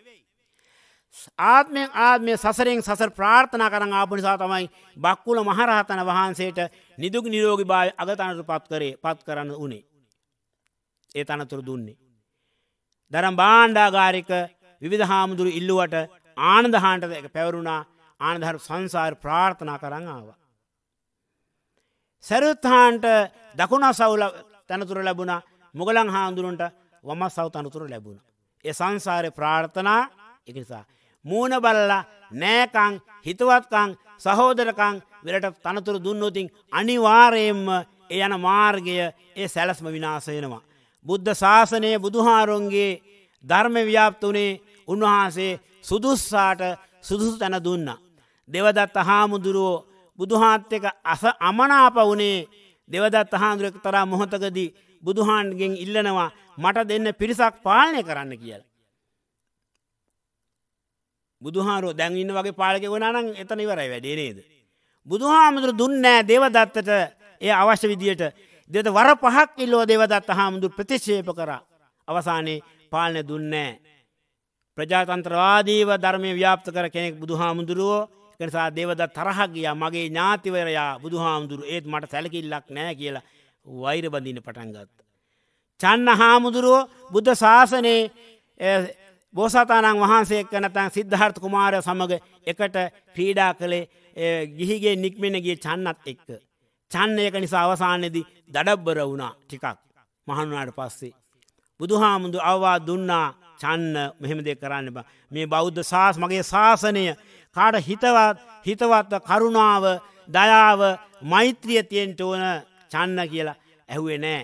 S2: ආත්මයෙන් ආත්මය සසරෙන් සසර ප්‍රාර්ථනා කරන ආපු නිසා තමයි බක්කුල මහරහතන වහන්සේට නිදුක් නිරෝගී භාවය අගතනට පත් කරේ පත් කරන්න උනේ. ඒ තනතුරු දුන්නේ. දරම් බාණ්ඩාගාරික විවිධ හාමුදුරු ඉල්ලුවට ආනදහාන්ට එක පැවරුණා ආනධර සංසාර ප්‍රාර්ථනා කරන්න ආවා. සැරුත්හාන්ට දකුණ සවුල තැනතුර ලැබුණ මුගලන් හාමුදුරුන්ට වම සව් තනතුර ලැබුණ. ඒ සංසාරය ප්‍රාර්ථනා එකනිසා මූුණ බලලා නෑකං හිතවත්කං සහෝදරකං වෙලට තනතුරු දුන්නෝතින් අනිවාරයෙන්ම එ යන මාර්ගය ඒ සැලස්ම විනාසයෙනවා. බුද්ධ ශාසනය බුදුහාරුන්ගේ ධර්ම ව්‍යාප්තුනේ උන්වහන්සේ සුදුස්සාට සුදුසු තැන දුන්න. දෙවදත් අහාමුදුරුවෝ බුදුහාත්්‍යක අස අමනාප වනේ දෙවදත් අහාදුරෙක් තරා මොහොතකදී බුදුහාන්ගෙන් ඉල්ලනවා මට දෙන්න පිරිසක් පාලනය කරන්න කියලා. බුදුහාරු දැන්ඉන්න වගේ පාලක වනානං එතන ඉවරයි වැඩේනේද. බුදුහාමුදුර දුන්නෑ දේවදත්තට ඒ අවශ්‍ය විදියට දෙද වර පහක් ඉල්ලෝ දේවදත්ත හාමුදුර ප්‍රතිශේප කර අවසානයේ පාලනය දුන්නෑ. ප්‍රජාතන්ත්‍රවාදීව ධර්මය ව්‍යාප්ත කර කෙනෙක් බුදුහාමුදුරුවෝ කෙනසා දේවද තරහක් ගිය මගේ ඥාතිවරයා බුදුහාමුදුරු ඒත් මට සැලකිල්ලක් නෑ කියලා වෛරබඳින්න පටන්ගත්ත. චන්න හාමුදුරුවෝ බුද්ධ ශාසනයේ බෝසතාණන් වහන්සේ එක්ක නැතන් සිද්ධාර්ථ කුමාරය සමග එකට ක්‍රීඩා කළේ ගිහිගේ නික්මෙනගේ චන්නත් එක්ක. චන්න එක නිසා අවසානයේදී දඩබ්බර වුණා ටිකක් මහනුනාට පස්සේ. බුදුහාමුදු අවවා දුන්නා චන්න මෙහෙම දෙ කරන්න බ මේ බෞද්ධ ශාස් මගේ ශාසනය කාට හිතවත් හිතවත් කරුණාව දයාව මෛත්‍රිය තියෙන්ට ඕන චන්න කියලා ඇහුවේ නෑ.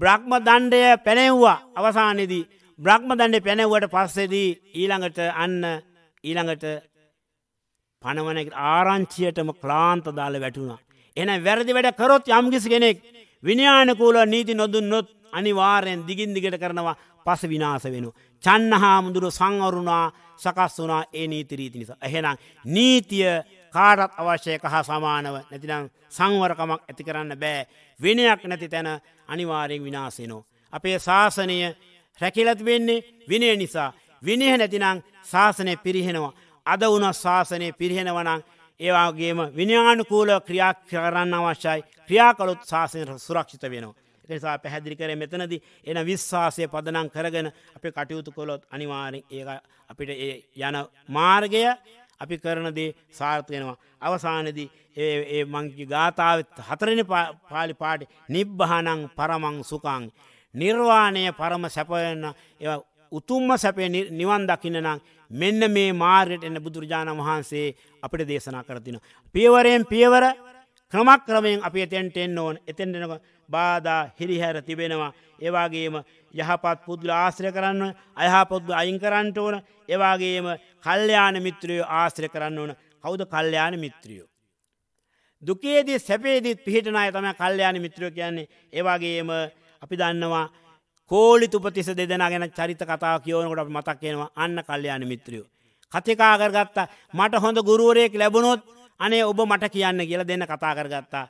S2: බ්‍රහ්ම දණ්ඩය පැනෙව්වා අවසානෙදී බ්‍රහ්මදණ්ඩේ පැනවුවට පස්සේදී ඊළඟට අන්න ඊළඟට පණවන ආරංචියටම ක්ලාන්ත දාල වැටුණා. එන වැරදි වැඩ කරොත් යම්කිසි කෙනෙක් විනිානකූල නීති නොදුන්නොත් අනිවාරයෙන් දිගින් දිගට කරනවා පස විනාස වෙනු. චන්න හාමුදුරු සංවරුණා සකස් වනා ඒ නීතිරීති නිසා. එහෙනම් නීතිය කාටත් අවශ්‍යයක හා සමානව නැතිනම් සංවරකමක් ඇති කරන්න බෑ. වෙනයක් නැති තැන අනිවාරයෙන් විනාසෙනෝ. අපේ ශාසනය රැකිලත් වෙන්නේ විනය නිසා. විනිහ නැතිනං ශාසනය පිරිහෙනවා. අද වුණ ශාසනය පිරිහෙනවනං ඒවාගේම විනිානුකූල ක්‍රියා කරන්න අවශ්‍යයි ක්‍රියාකලොත් ශාසනයට සුරක්ෂිත වෙනවා. එනිසා පැහැදිලි කර මෙතනද එන විශ්වාසය පදනම් කරගෙන අපි කටයුතු කොළොත් අනිවාරෙන් ඒ අපිට ඒ යන මාර්ගය අපි කරනදේ සාර්ථයෙනවා. අවසානදී ඒ මංකි ගාථාවත් හතරණ පාලි පාට නිබ්භානං පරමං සුකං. නිර්වාණය පරම සැපවෙන්න ඒ උතුම්ම සැපේ නිවන් දකින්න නම් මෙන්න මේ මාර්යට එන්න බුදුරජාණන් වහන්සේ අපට දේශනා කරතින. පියවරයෙන් පියවර ක්‍රමක්‍රමයෙන් අපි එතැන්ට එන්න ඕන එතෙන්ටෙනක බාධා හිරිහැර තිබෙනවා ඒවාගේම යහපත් පුද්ල ආශ්‍රය කරන්න අයහපොද්ද අයින් කරන්නට ඕන ඒවාගේම කල්්‍යයාන මිත්‍රියෝ ආශ්‍රය කරන්න ඕන කෞුද කල්්‍යයාන මිත්‍රියෝ. දුකේදී සැපේදීත් පිහිටනය තම කල්්‍යයාන මිත්‍රියෝ කියන්නේ ඒවාගේම අපි දන්නවා කෝලි තුපතිස දෙදෙන ගැන චරිත කතා කියවනකොට අප මතක් කියෙනවා අන්න කල්්‍යයාන මිත්‍රියෝ. කතිකා කරගත්තා මට හොඳ ගුරුවරයෙක් ලැබුණොත් අනේ ඔබ මට කියන්න කියලා දෙන්න කතා කරගත්තා.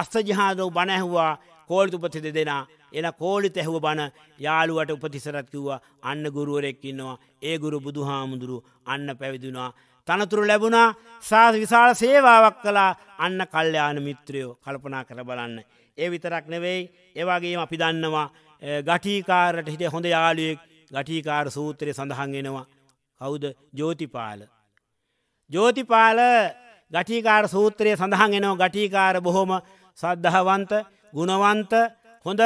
S2: අස්සජහාදෝ බණැහවා කෝලි උපති දෙදෙන එන කෝලි තැහුව බණ යාළුවට උපතිසරත් කිව්වා අන්න ගුරුවරෙක්කින්නවා ඒ ගුරු බුදු හාමුදුරු අන්න පැවිදිුණා. තනතුරු ලැබුණා සා විශාල සේවාවක් කලා අන්න කල්්‍යයාන මිත්‍රයෝ කල්පනා කර බලන්න. ඒ විතරක් නෙවෙයි ඒවාගේම අපි දන්නවා ගටීකාරට හිට හොඳ යාලුවෙක් ගටීකාර සූත්‍රය සඳහන් වෙනවා කවුද ජෝතිපාල. ජෝතිපාල ගටිකාර සූත්‍රය සඳහන් එනවා ගටිකාර බොහොම සද්ධහවන්ත ගුණවන්ත හොඳ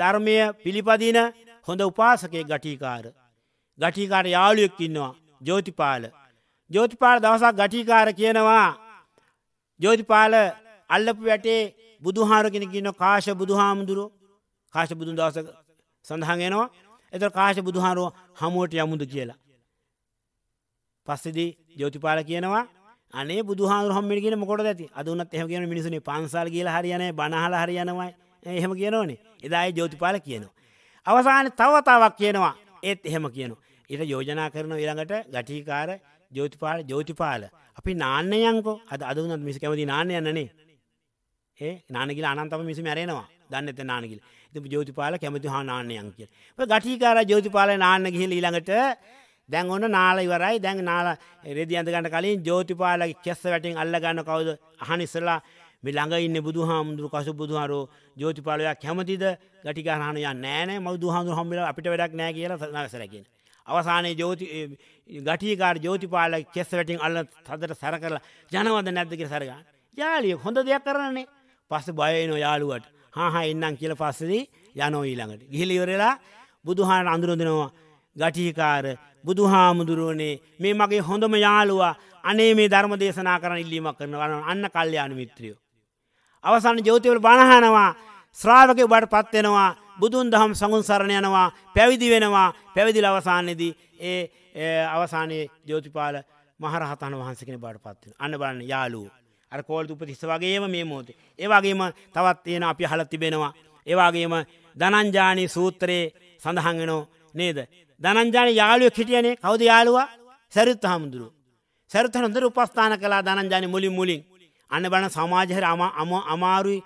S2: ධර්මය පිළිපදින හොඳ උපාසකේ ගටිකාර. ගටිකාර යාලුවෙක් ඉන්නවා ජෝතිපාල. ජෝතිපාල දවසක් ගටිකාර කියනවා ජෝතිපාල අල්ලපු වැටේ බුදුහාරගෙන කියන කාශ බුදුහාමුදුරුව කාශ බුදු දවස සඳහගෙනවා එත කාශ බුදුහාරුව හමුවට යමුද කියලා. පස්සෙදී ජෝතිපාල කියනවා අනේ බුදුහාර හම්මි කියෙන මොකොට ඇති අදුනත් එහම කියන මිනිසුනේ පන්සල් කියල හරියන බනහල හරියනවයි එහෙම කියනවනේ එදායි ජෝතිපාල කියනවා. අවසාන තවතාවක් කියනවා ඒත් එහෙම කියනවා. ඉට යෝජනා කරන ඉළඟට ගටිකාර ජෝතිපාල ජෝතිපාල අපි නාන්නයංකෝ අද අදුනත් මිස කැමති නාන්න යන්නනේ ඒ නානගල අනන්තම මිස මැරෙනවා දන්න එත නානගල ති ජෝතිපාල කැමති හා නානයන් කිය ගටිකාර ජෝතිපාල නාන්න ගිහිල ඊළඟට දැන් ඔන්න නාල ඉවරයි දැන් නාල රෙදිියන්දගන්න කලින් ජෝතිපාල කෙස්ස වැටින් අල්ලගන්න කවුද අහනිස්සලා ළඟ ඉන්න බුදු හාමුදුරු කසු බුදුහරු ජෝතිපාලයක් කැමතිද ගටිකාරහනය නෑන මව දුහාමුදුර හම්මිල අපිට වැඩක් නෑ කියල නසරැකෙන. අවසානයේ ජෝති ගටිකාර ජෝතිපාල කෙස්ස වැටින් අල්ල තදට සැර කරලා ජනවද නැද්දක සරගන්න ජාලිය හොඳ දෙයක් කරන්නේ පස්ස බයනෝ යාළුවට හාහා එන්නම් කියල පස්සදී යනෝ ඊළඟට. ගිහිලිවරලා බුදුහාට අඳුරොදනවා ගටිකාර බුදුහාමුදුරුවනේ මේ මගේ හොඳම යාළුවා අනේ මේ ධර්ම දේශනා කරන ඉල්ලීමක් කරනවන අන්න කල්්‍යයාන මිත්‍රියෝ. අවසන්න ජෝතිවල බණහනවා ශ්‍රාවක බට පත්වෙනවා බුදුන් දහම් සඟුන් සරණ යනවා පැවිදි වෙනවා පැවිදිල අවසානයේදී ඒ අවසානයේ ජෝතිපාල මහරහතන් වහන්සකෙන බට පත්වෙන අන්න බලන්න යාලූ. අර කෝල් උපතිස්ස වගේම මේ මොහොතේ. ඒ වගේම තවත් තියෙන අපි අහලා තිබෙනවා. ඒ වගේම ධනංජානි සූත්‍රයේ සඳහන් වෙනෝ නේද? ධනංජානි යාළුවෙක් හිටියනේ. කවුද යාළුවා? සරිත් හමුදුරු. සරිත් හමුදුරු උපස්ථාන කළා ධනංජානි මුලින් මුලින්. අන්න බලන සමාජය අමාරුයි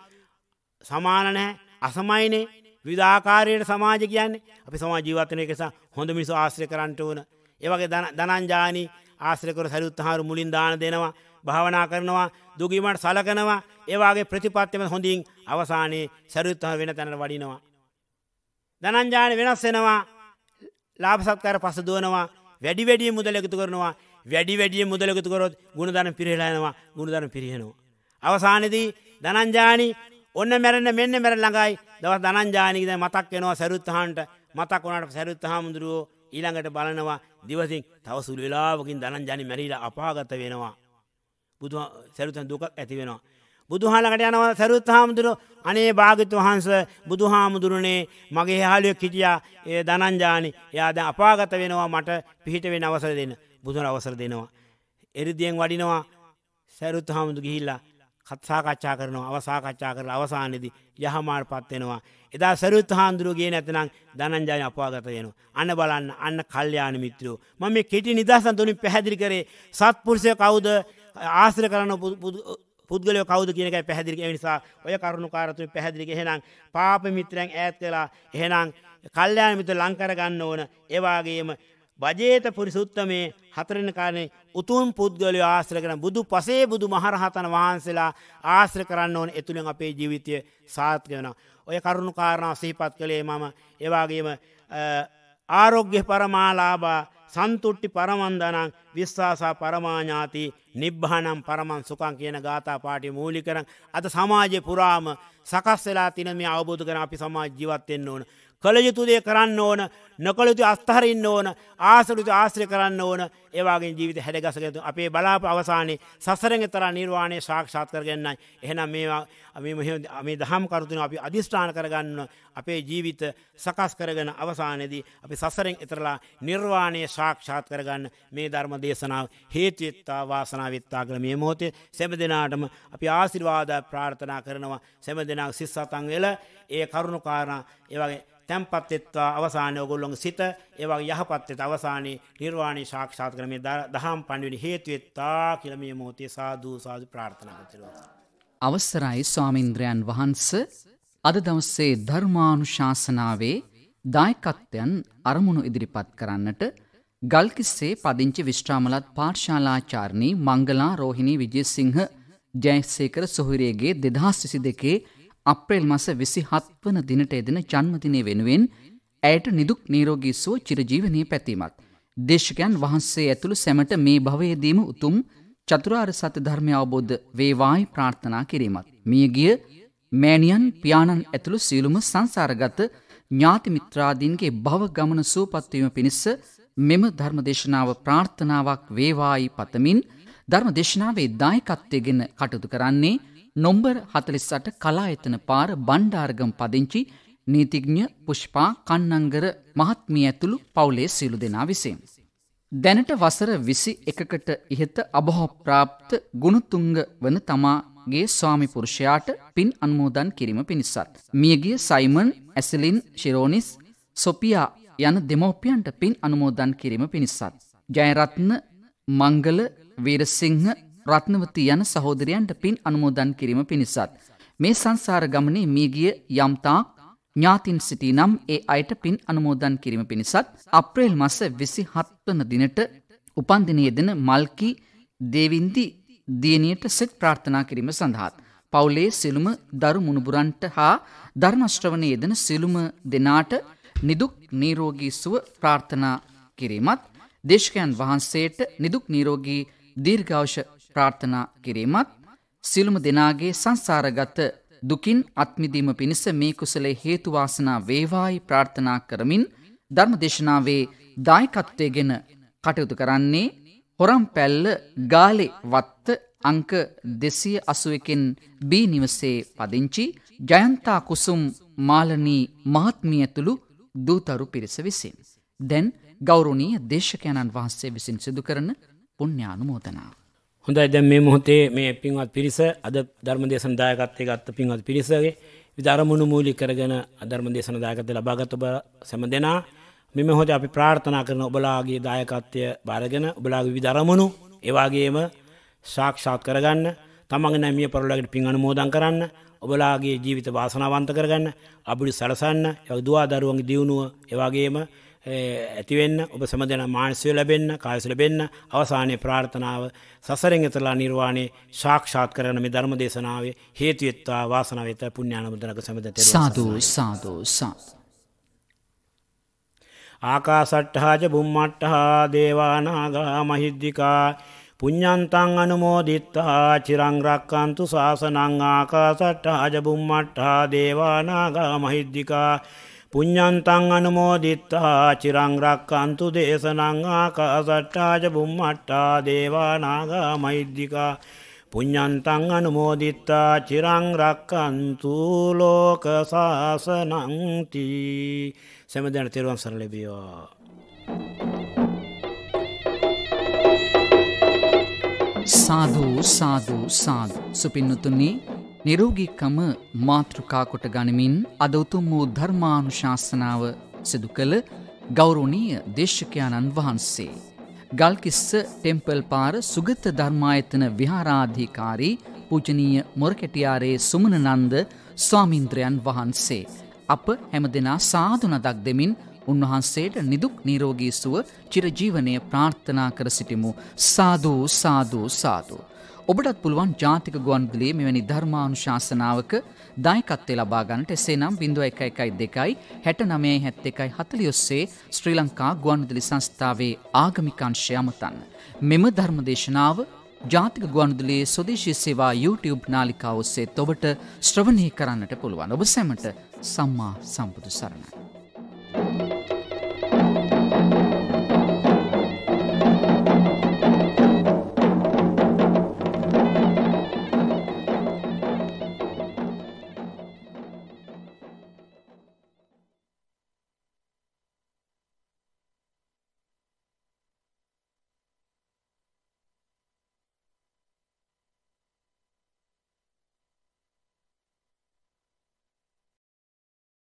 S2: සමාන නැහැ. අසමයිනේ. විවිධාකාරයට සමාජ කියන්නේ අපි සමාජ ජීවත් වෙන එක නිසා හොඳ මිනිස්සු ආශ්‍රය කරන්න ඕන. ඒ වගේ ධනංජානි ආශ්‍රය කර සරිත් හමුදුරු මුලින් දාන දෙනවා. භාවනා කරනවා දුගීමට සලකනවා ඒවාගේ ප්‍රතිපත්තිම හොඳින් අවසානයේ සැරුත්තම වෙන තැනට වඩිනවා. දනංජාන වෙනස් වෙනවා ලාභසත්කාර පස දුවනවා වැඩි වැඩිය මුදල එකතු කරනවා වැඩි වැඩිය මුදල එකතු කරොත් ගුණධන පිරිහෙලනවා ගුණධන පිරිහෙනවා. අවසානයේදී දනංජානි ඔන්න මැරෙන්න මෙන්න මැර ළඟයි දවස් දනංජානිකද මතක් වෙනවා සැරුත්තහන්ට මතක් වුණාට සැරුත්තහාමුදුරුවෝ ඊළඟට බලනවා දිවසින් තව සුළු වෙලාවකින් දනංජානි මැරිලා අපාගත වෙනවා. බුදු සැරුතන් දුකක් ඇති වෙනවා. බුදුහලකට යනව සැරුත් හාමුදුරු අනේ භාගිතු වහන්ස බුදු හාමුදුරුනේ මගේ හාලිය කිටියා ඒ දනංජානි යාද අපාගත වෙනවා මට පිහිට වෙන අවසර දෙන්න බුදුර අවසර දෙනවා. එරිදියෙන් වඩිනවා සැරුත් හාමුදු ගිහිල්ලා කත්සාකච්ඡා කරනවා අවසාකච්ඡා කරලා අවසානයේදී යහමාර් පත්වෙනවා. එදා සරුත් හාන්දුරුගේ නැතනම් දනංජාය අපාගත වෙනවා. අන්න බලන්න අන්න කල්යාණ මිත්‍රයෝ. මම මේ කෙටි නිදර්ශන තුලින් පැහැදිලි කරේ සත්පුරුෂය කවුද? ආසර කරන පුද්ගලය කවද කියනක පැහදිරික නිසා ඔය කරුණු කාරතුයි පැහදිරික හෙනම් පාප මිත්‍රයන් ඇත් කලා එහෙනම් කල්්‍යයාන මිත ලංකර ගන්න ඕන ඒවාගේම ජේත පුරිසුත්තමේ හතරෙන කාරණය උතුම් පුද්ගලය ආශ්‍ර කරන බුදු පසේ බුදු මහරහතන වහන්සේලා ආශ්‍ර කරන්න ඕන එතුළින් අපේ ජීවිතය සාත්කයන. ඔය කරුණු කාරණාව සහිපත් කළේ මම ඒවාගේම ආරෝග්‍ය පරමාලාබා සන්තුට්ටි පරමන්දනං විශ්වාසා පරමාඥාති නිබ්භානම් පරමන් සුකන් කියන ගාථා පාටි මූලි කරන අද සමාජය පුරාම සකස් වෙලා තින මේ අවබෝධ කර අපි සමාජ ජීවත්වෙන්න ඕන කළයුතුදේ කරන්න ඕන නොකළයුතු අස්ථහරන්න ඕන ආසලුතු ආශ්‍රය කරන්න ඕන ඒවාගේ ජීවිත හැඩගසකතු අපේ බලාප අවසානයේ සසරෙන් තර නිර්වාණය සාක්ෂාත් කරගන්නයි. එහෙනම් මේවා මේ දහම් කරුතුන අපි අධිෂ්ඨාන කරගන්න අපේ ජීවිත සකස් කරගෙන අවසානයේදී අපි සසරෙන් එතරලා නිර්වාණය සාක්ෂාත් කරගන්න මේ ධර්ම දේශනාව හේතුවෙත්තා වාසනාවත්තා කළ මේ මෝතේ සැම දෙනාටම අපි ආසිර්වාද ප්‍රාර්ථනා කරනවා සැම දෙනා සිස්සතන් වෙල ඒ කරුණු කාරණ ඒවගේ තැම්පත් වෙත්වා අවසානයේ ඔයගොල්ලෝගේ සිත ඒ වගේ යහපත් වෙත අවසානයේ නිර්වාණය සාක්ෂාත් කර මේ දහම් පණිවිඩ හේතු වෙත්තා කියලා මේ මොහොතේ සාදු සාදු ප්‍රාර්ථනා කරතිරවා.
S1: අවසරයි ස්වාමීන්ද්‍රයන් වහන්ස අද දවසේ ධර්මානුශාසනාවේ දායකත්වයන් අරමුණු ඉදිරිපත් කරන්නට ගල්කිස්සේ පදිංචි විශ්‍රාමලත් පාර්ශාලාචාර්ණී මංගලා රෝහිණී විජයසිංහ ජයසේකර සොහිරේගේ දෙදහස් විසි දෙකේ අප්‍රේල් මස විසි හත්වන දිනට එදෙන ජන්මදිනය වෙනුවෙන් ඇයට නිදුක් නීරෝගී සුව චිරජීවනය පැතීමත්. දේශකයන් වහන්සේ ඇතුළු සැමට මේ භවයදීම උතුම් චතුරාර් සත ධර්මය අවබෝධ වේවායි ප්‍රාර්ථනා කිරීමත්. මියගිය මෑනියන් පියාණන් ඇතුළු සියලුම සංසාරගත ඥාතිමිත්‍රාදීන්ගේ භව ගමන සූපත්වීම පිණිස මෙම ධර්මදේශනාව ප්‍රාර්ථනාවක් වේවායි පතමින් ධර්මදේශනාවේ දායකත්වයගෙන කටුතු කරන්නේ නොම්බර් හතලිස්සට කලායතන පාර බණ්ඩාර්ගම් පදිංචි නීතිඥ පුෂ්පා කන්නංගර මහත්මිය ඇතුළු පවුලේ සියලු දෙනා විසින්. දැනට වසර විසි එකකට ඉහත අබහෝප්‍රාප්ත ගුණතුංග වන තමාගේ ස්වාමිපුරුෂයාට පින් අන්මෝදන් කිරීම පිණිසත්. මියගිය සයිමන් ඇසලින් ශිරෝනිස් සොපියා යන දෙමෝපියන්ට පින් අනුමෝදන් කිරීම පිණිසත්. ජයරත්න මංගල වීරසිංහ රත්නවති යන සහෝදරයන්ට පින් අනුමෝදන් කිරීම පිණිසත්. මේ සංසාර ගමනේ මියගිය යම්තාක් ඥාතින් සිටී නම් ඒ අයට පින් අනුමෝදන් කිරීම පිණිසත් අප්‍රේල් මස විසි හත්වන දිනට උපන්දිනයේ දෙන මල්කි දේවින්දි දියණියට සෙත් ප්‍රාර්ථනා කිරීම සඳහාත්. පවුලේ සිළුම දරු මුණුබුරන්ට හා ධර්මශ්‍රවණයේ දෙන සිළුම දෙනාට නිදුක් නීරෝගී සුව ප්‍රාර්ථනා කිරීමත් දේශකයන් වහන්සේට නිදුක් නීරෝගී දීර්ඝාෂ ප්‍රාර්ථනා කිරීමත් සිළුම දෙනාගේ සංසාරගත දුකින් අත්මිදීම පිණිස මේ කුසලේ හේතු වාසනා වේවායි ප්‍රාර්ථනා කරමින් ධර්මදේශනාවේ දායකත්වයේගෙන කටයුතු කරන්නේ හොරම්පැල්ල ගාලේ වත්ත අංක 281කින් B නිවසේ පදිංචි ජයන්තා කුසුම් මාලනී මහත්මියතුළු දූතරු පිරිස විසින් දැන් ගෞරවනීය දේශකයන්න් වහන්සේ විසින් සිදු කරන පුණ්‍යානුමෝදනාව හොඳයි දැන් මේ මොහොතේ මේ පින්වත් පිරිස අද ධර්ම දේශන දායකත්වයේ ගත්ත
S2: පින්වත් පිරිසගේ විවිධ අරමුණු මූලික කරගෙන ධර්ම දේශන දායකත්වය ලබාගත් ඔබ සෑම දෙනා මේ මොහොතේ අපි ප්‍රාර්ථනා කරන ඔබලාගේ දායකත්වය බාරගෙන ඔබලාගේ විවිධ අරමුණු ඒ වගේම සාක්ෂාත් කරගන්න තමන්ගේ නැමිය පරලකට පින් අනුමෝදන් කරන්න ඔබලාගේ ජීවිත වාසනාවන්ත කරගන්න අබිරි සලසන්න ඒ දුවා දරුවන්ගේ දියුණුව ඒ වගේම ඇතිවෙන්න ඔබ සමදන මානසය ලැබෙන්න කායස ලැබෙන්න අවසානය ප්‍රාර්ථනාව සසරෙන් එතලා නිර්වාණය ශාක්ෂාත් කරන මේ ධර්ම දේශනාවේ හේතුවෙත්වා වාසනාවත පුුණ්‍යානමුදනක සමඳ සාධූ
S1: සාධූ සාධ.
S2: ආකාසට්ටහාජ බුම්මට්ටහා දේවානාගා මහිද්දිකා පුඤ්ඤන්තං අනුමෝදිත්වා චිරං රක්칸තු ශාසනං ආකාසට්ටහාජ බුම්මට්ටහා දේවානාගා මහිද්දිකා පුඤ්ඥන්තං අනුමෝදිත්තා චිරංරක් අන්තු දේශනං ආකාසට්ටාජ බුම්මට්ටා දේවානාගා මෛද්දිිකා පුඤ්ඥන්තං අනුමෝදිත්තා චිරංරක්කන්තු ලෝක සාසනංති සැමදැන තෙරුවන් සර
S1: ලැබියෝ. සාධූ සාධූ සාධ සුපින්නුතුන්නේ නිරෝගිකම මාතෘකා කොට ගනිමින් අද උතුම් වූ ධර්මානුශාසනාව සිදු කළ ගෞරවනීය දේශකයන්න් වහන්සේ ගල්කිස්ස ටෙම්පල් පාර සුගත ධර්මායතන විහාරාධිකාරී පූජනීය මොරකැටියාරේ සුමනනන්ද ස්වාමින්ද්‍රයන් වහන්සේ අප හැමදෙනා සාදු නදක් දෙමින් උන්වහන්සේට නිදුක් නිරෝගී සුව චිරජීවනය ප්‍රාර්ථනා කර සිටිමු සාදු සාදු සාදු ඔබටත් පුළුවන් ජාතික ගුවන්විදුලියේ මෙවැනි ධර්මානුශාසනාවක දායකත්වය ලබා ගන්නට එසේනම් 0112 6971 40 ශ්‍රී ලංකා ගුවන්විදුලි සංස්ථාවේ ආගමික අංශය අමතන්න. මෙම ධර්මදේශනාව ජාතික ගුවන්විදුලියේ සොදේශී සේවා YouTube නාලිකාව ඔස්සේ ඔබට ශ්‍රවණය කරන්නට පුළුවන්. ඔබ සැමට සම්මා සම්බුදු සරණයි. thank you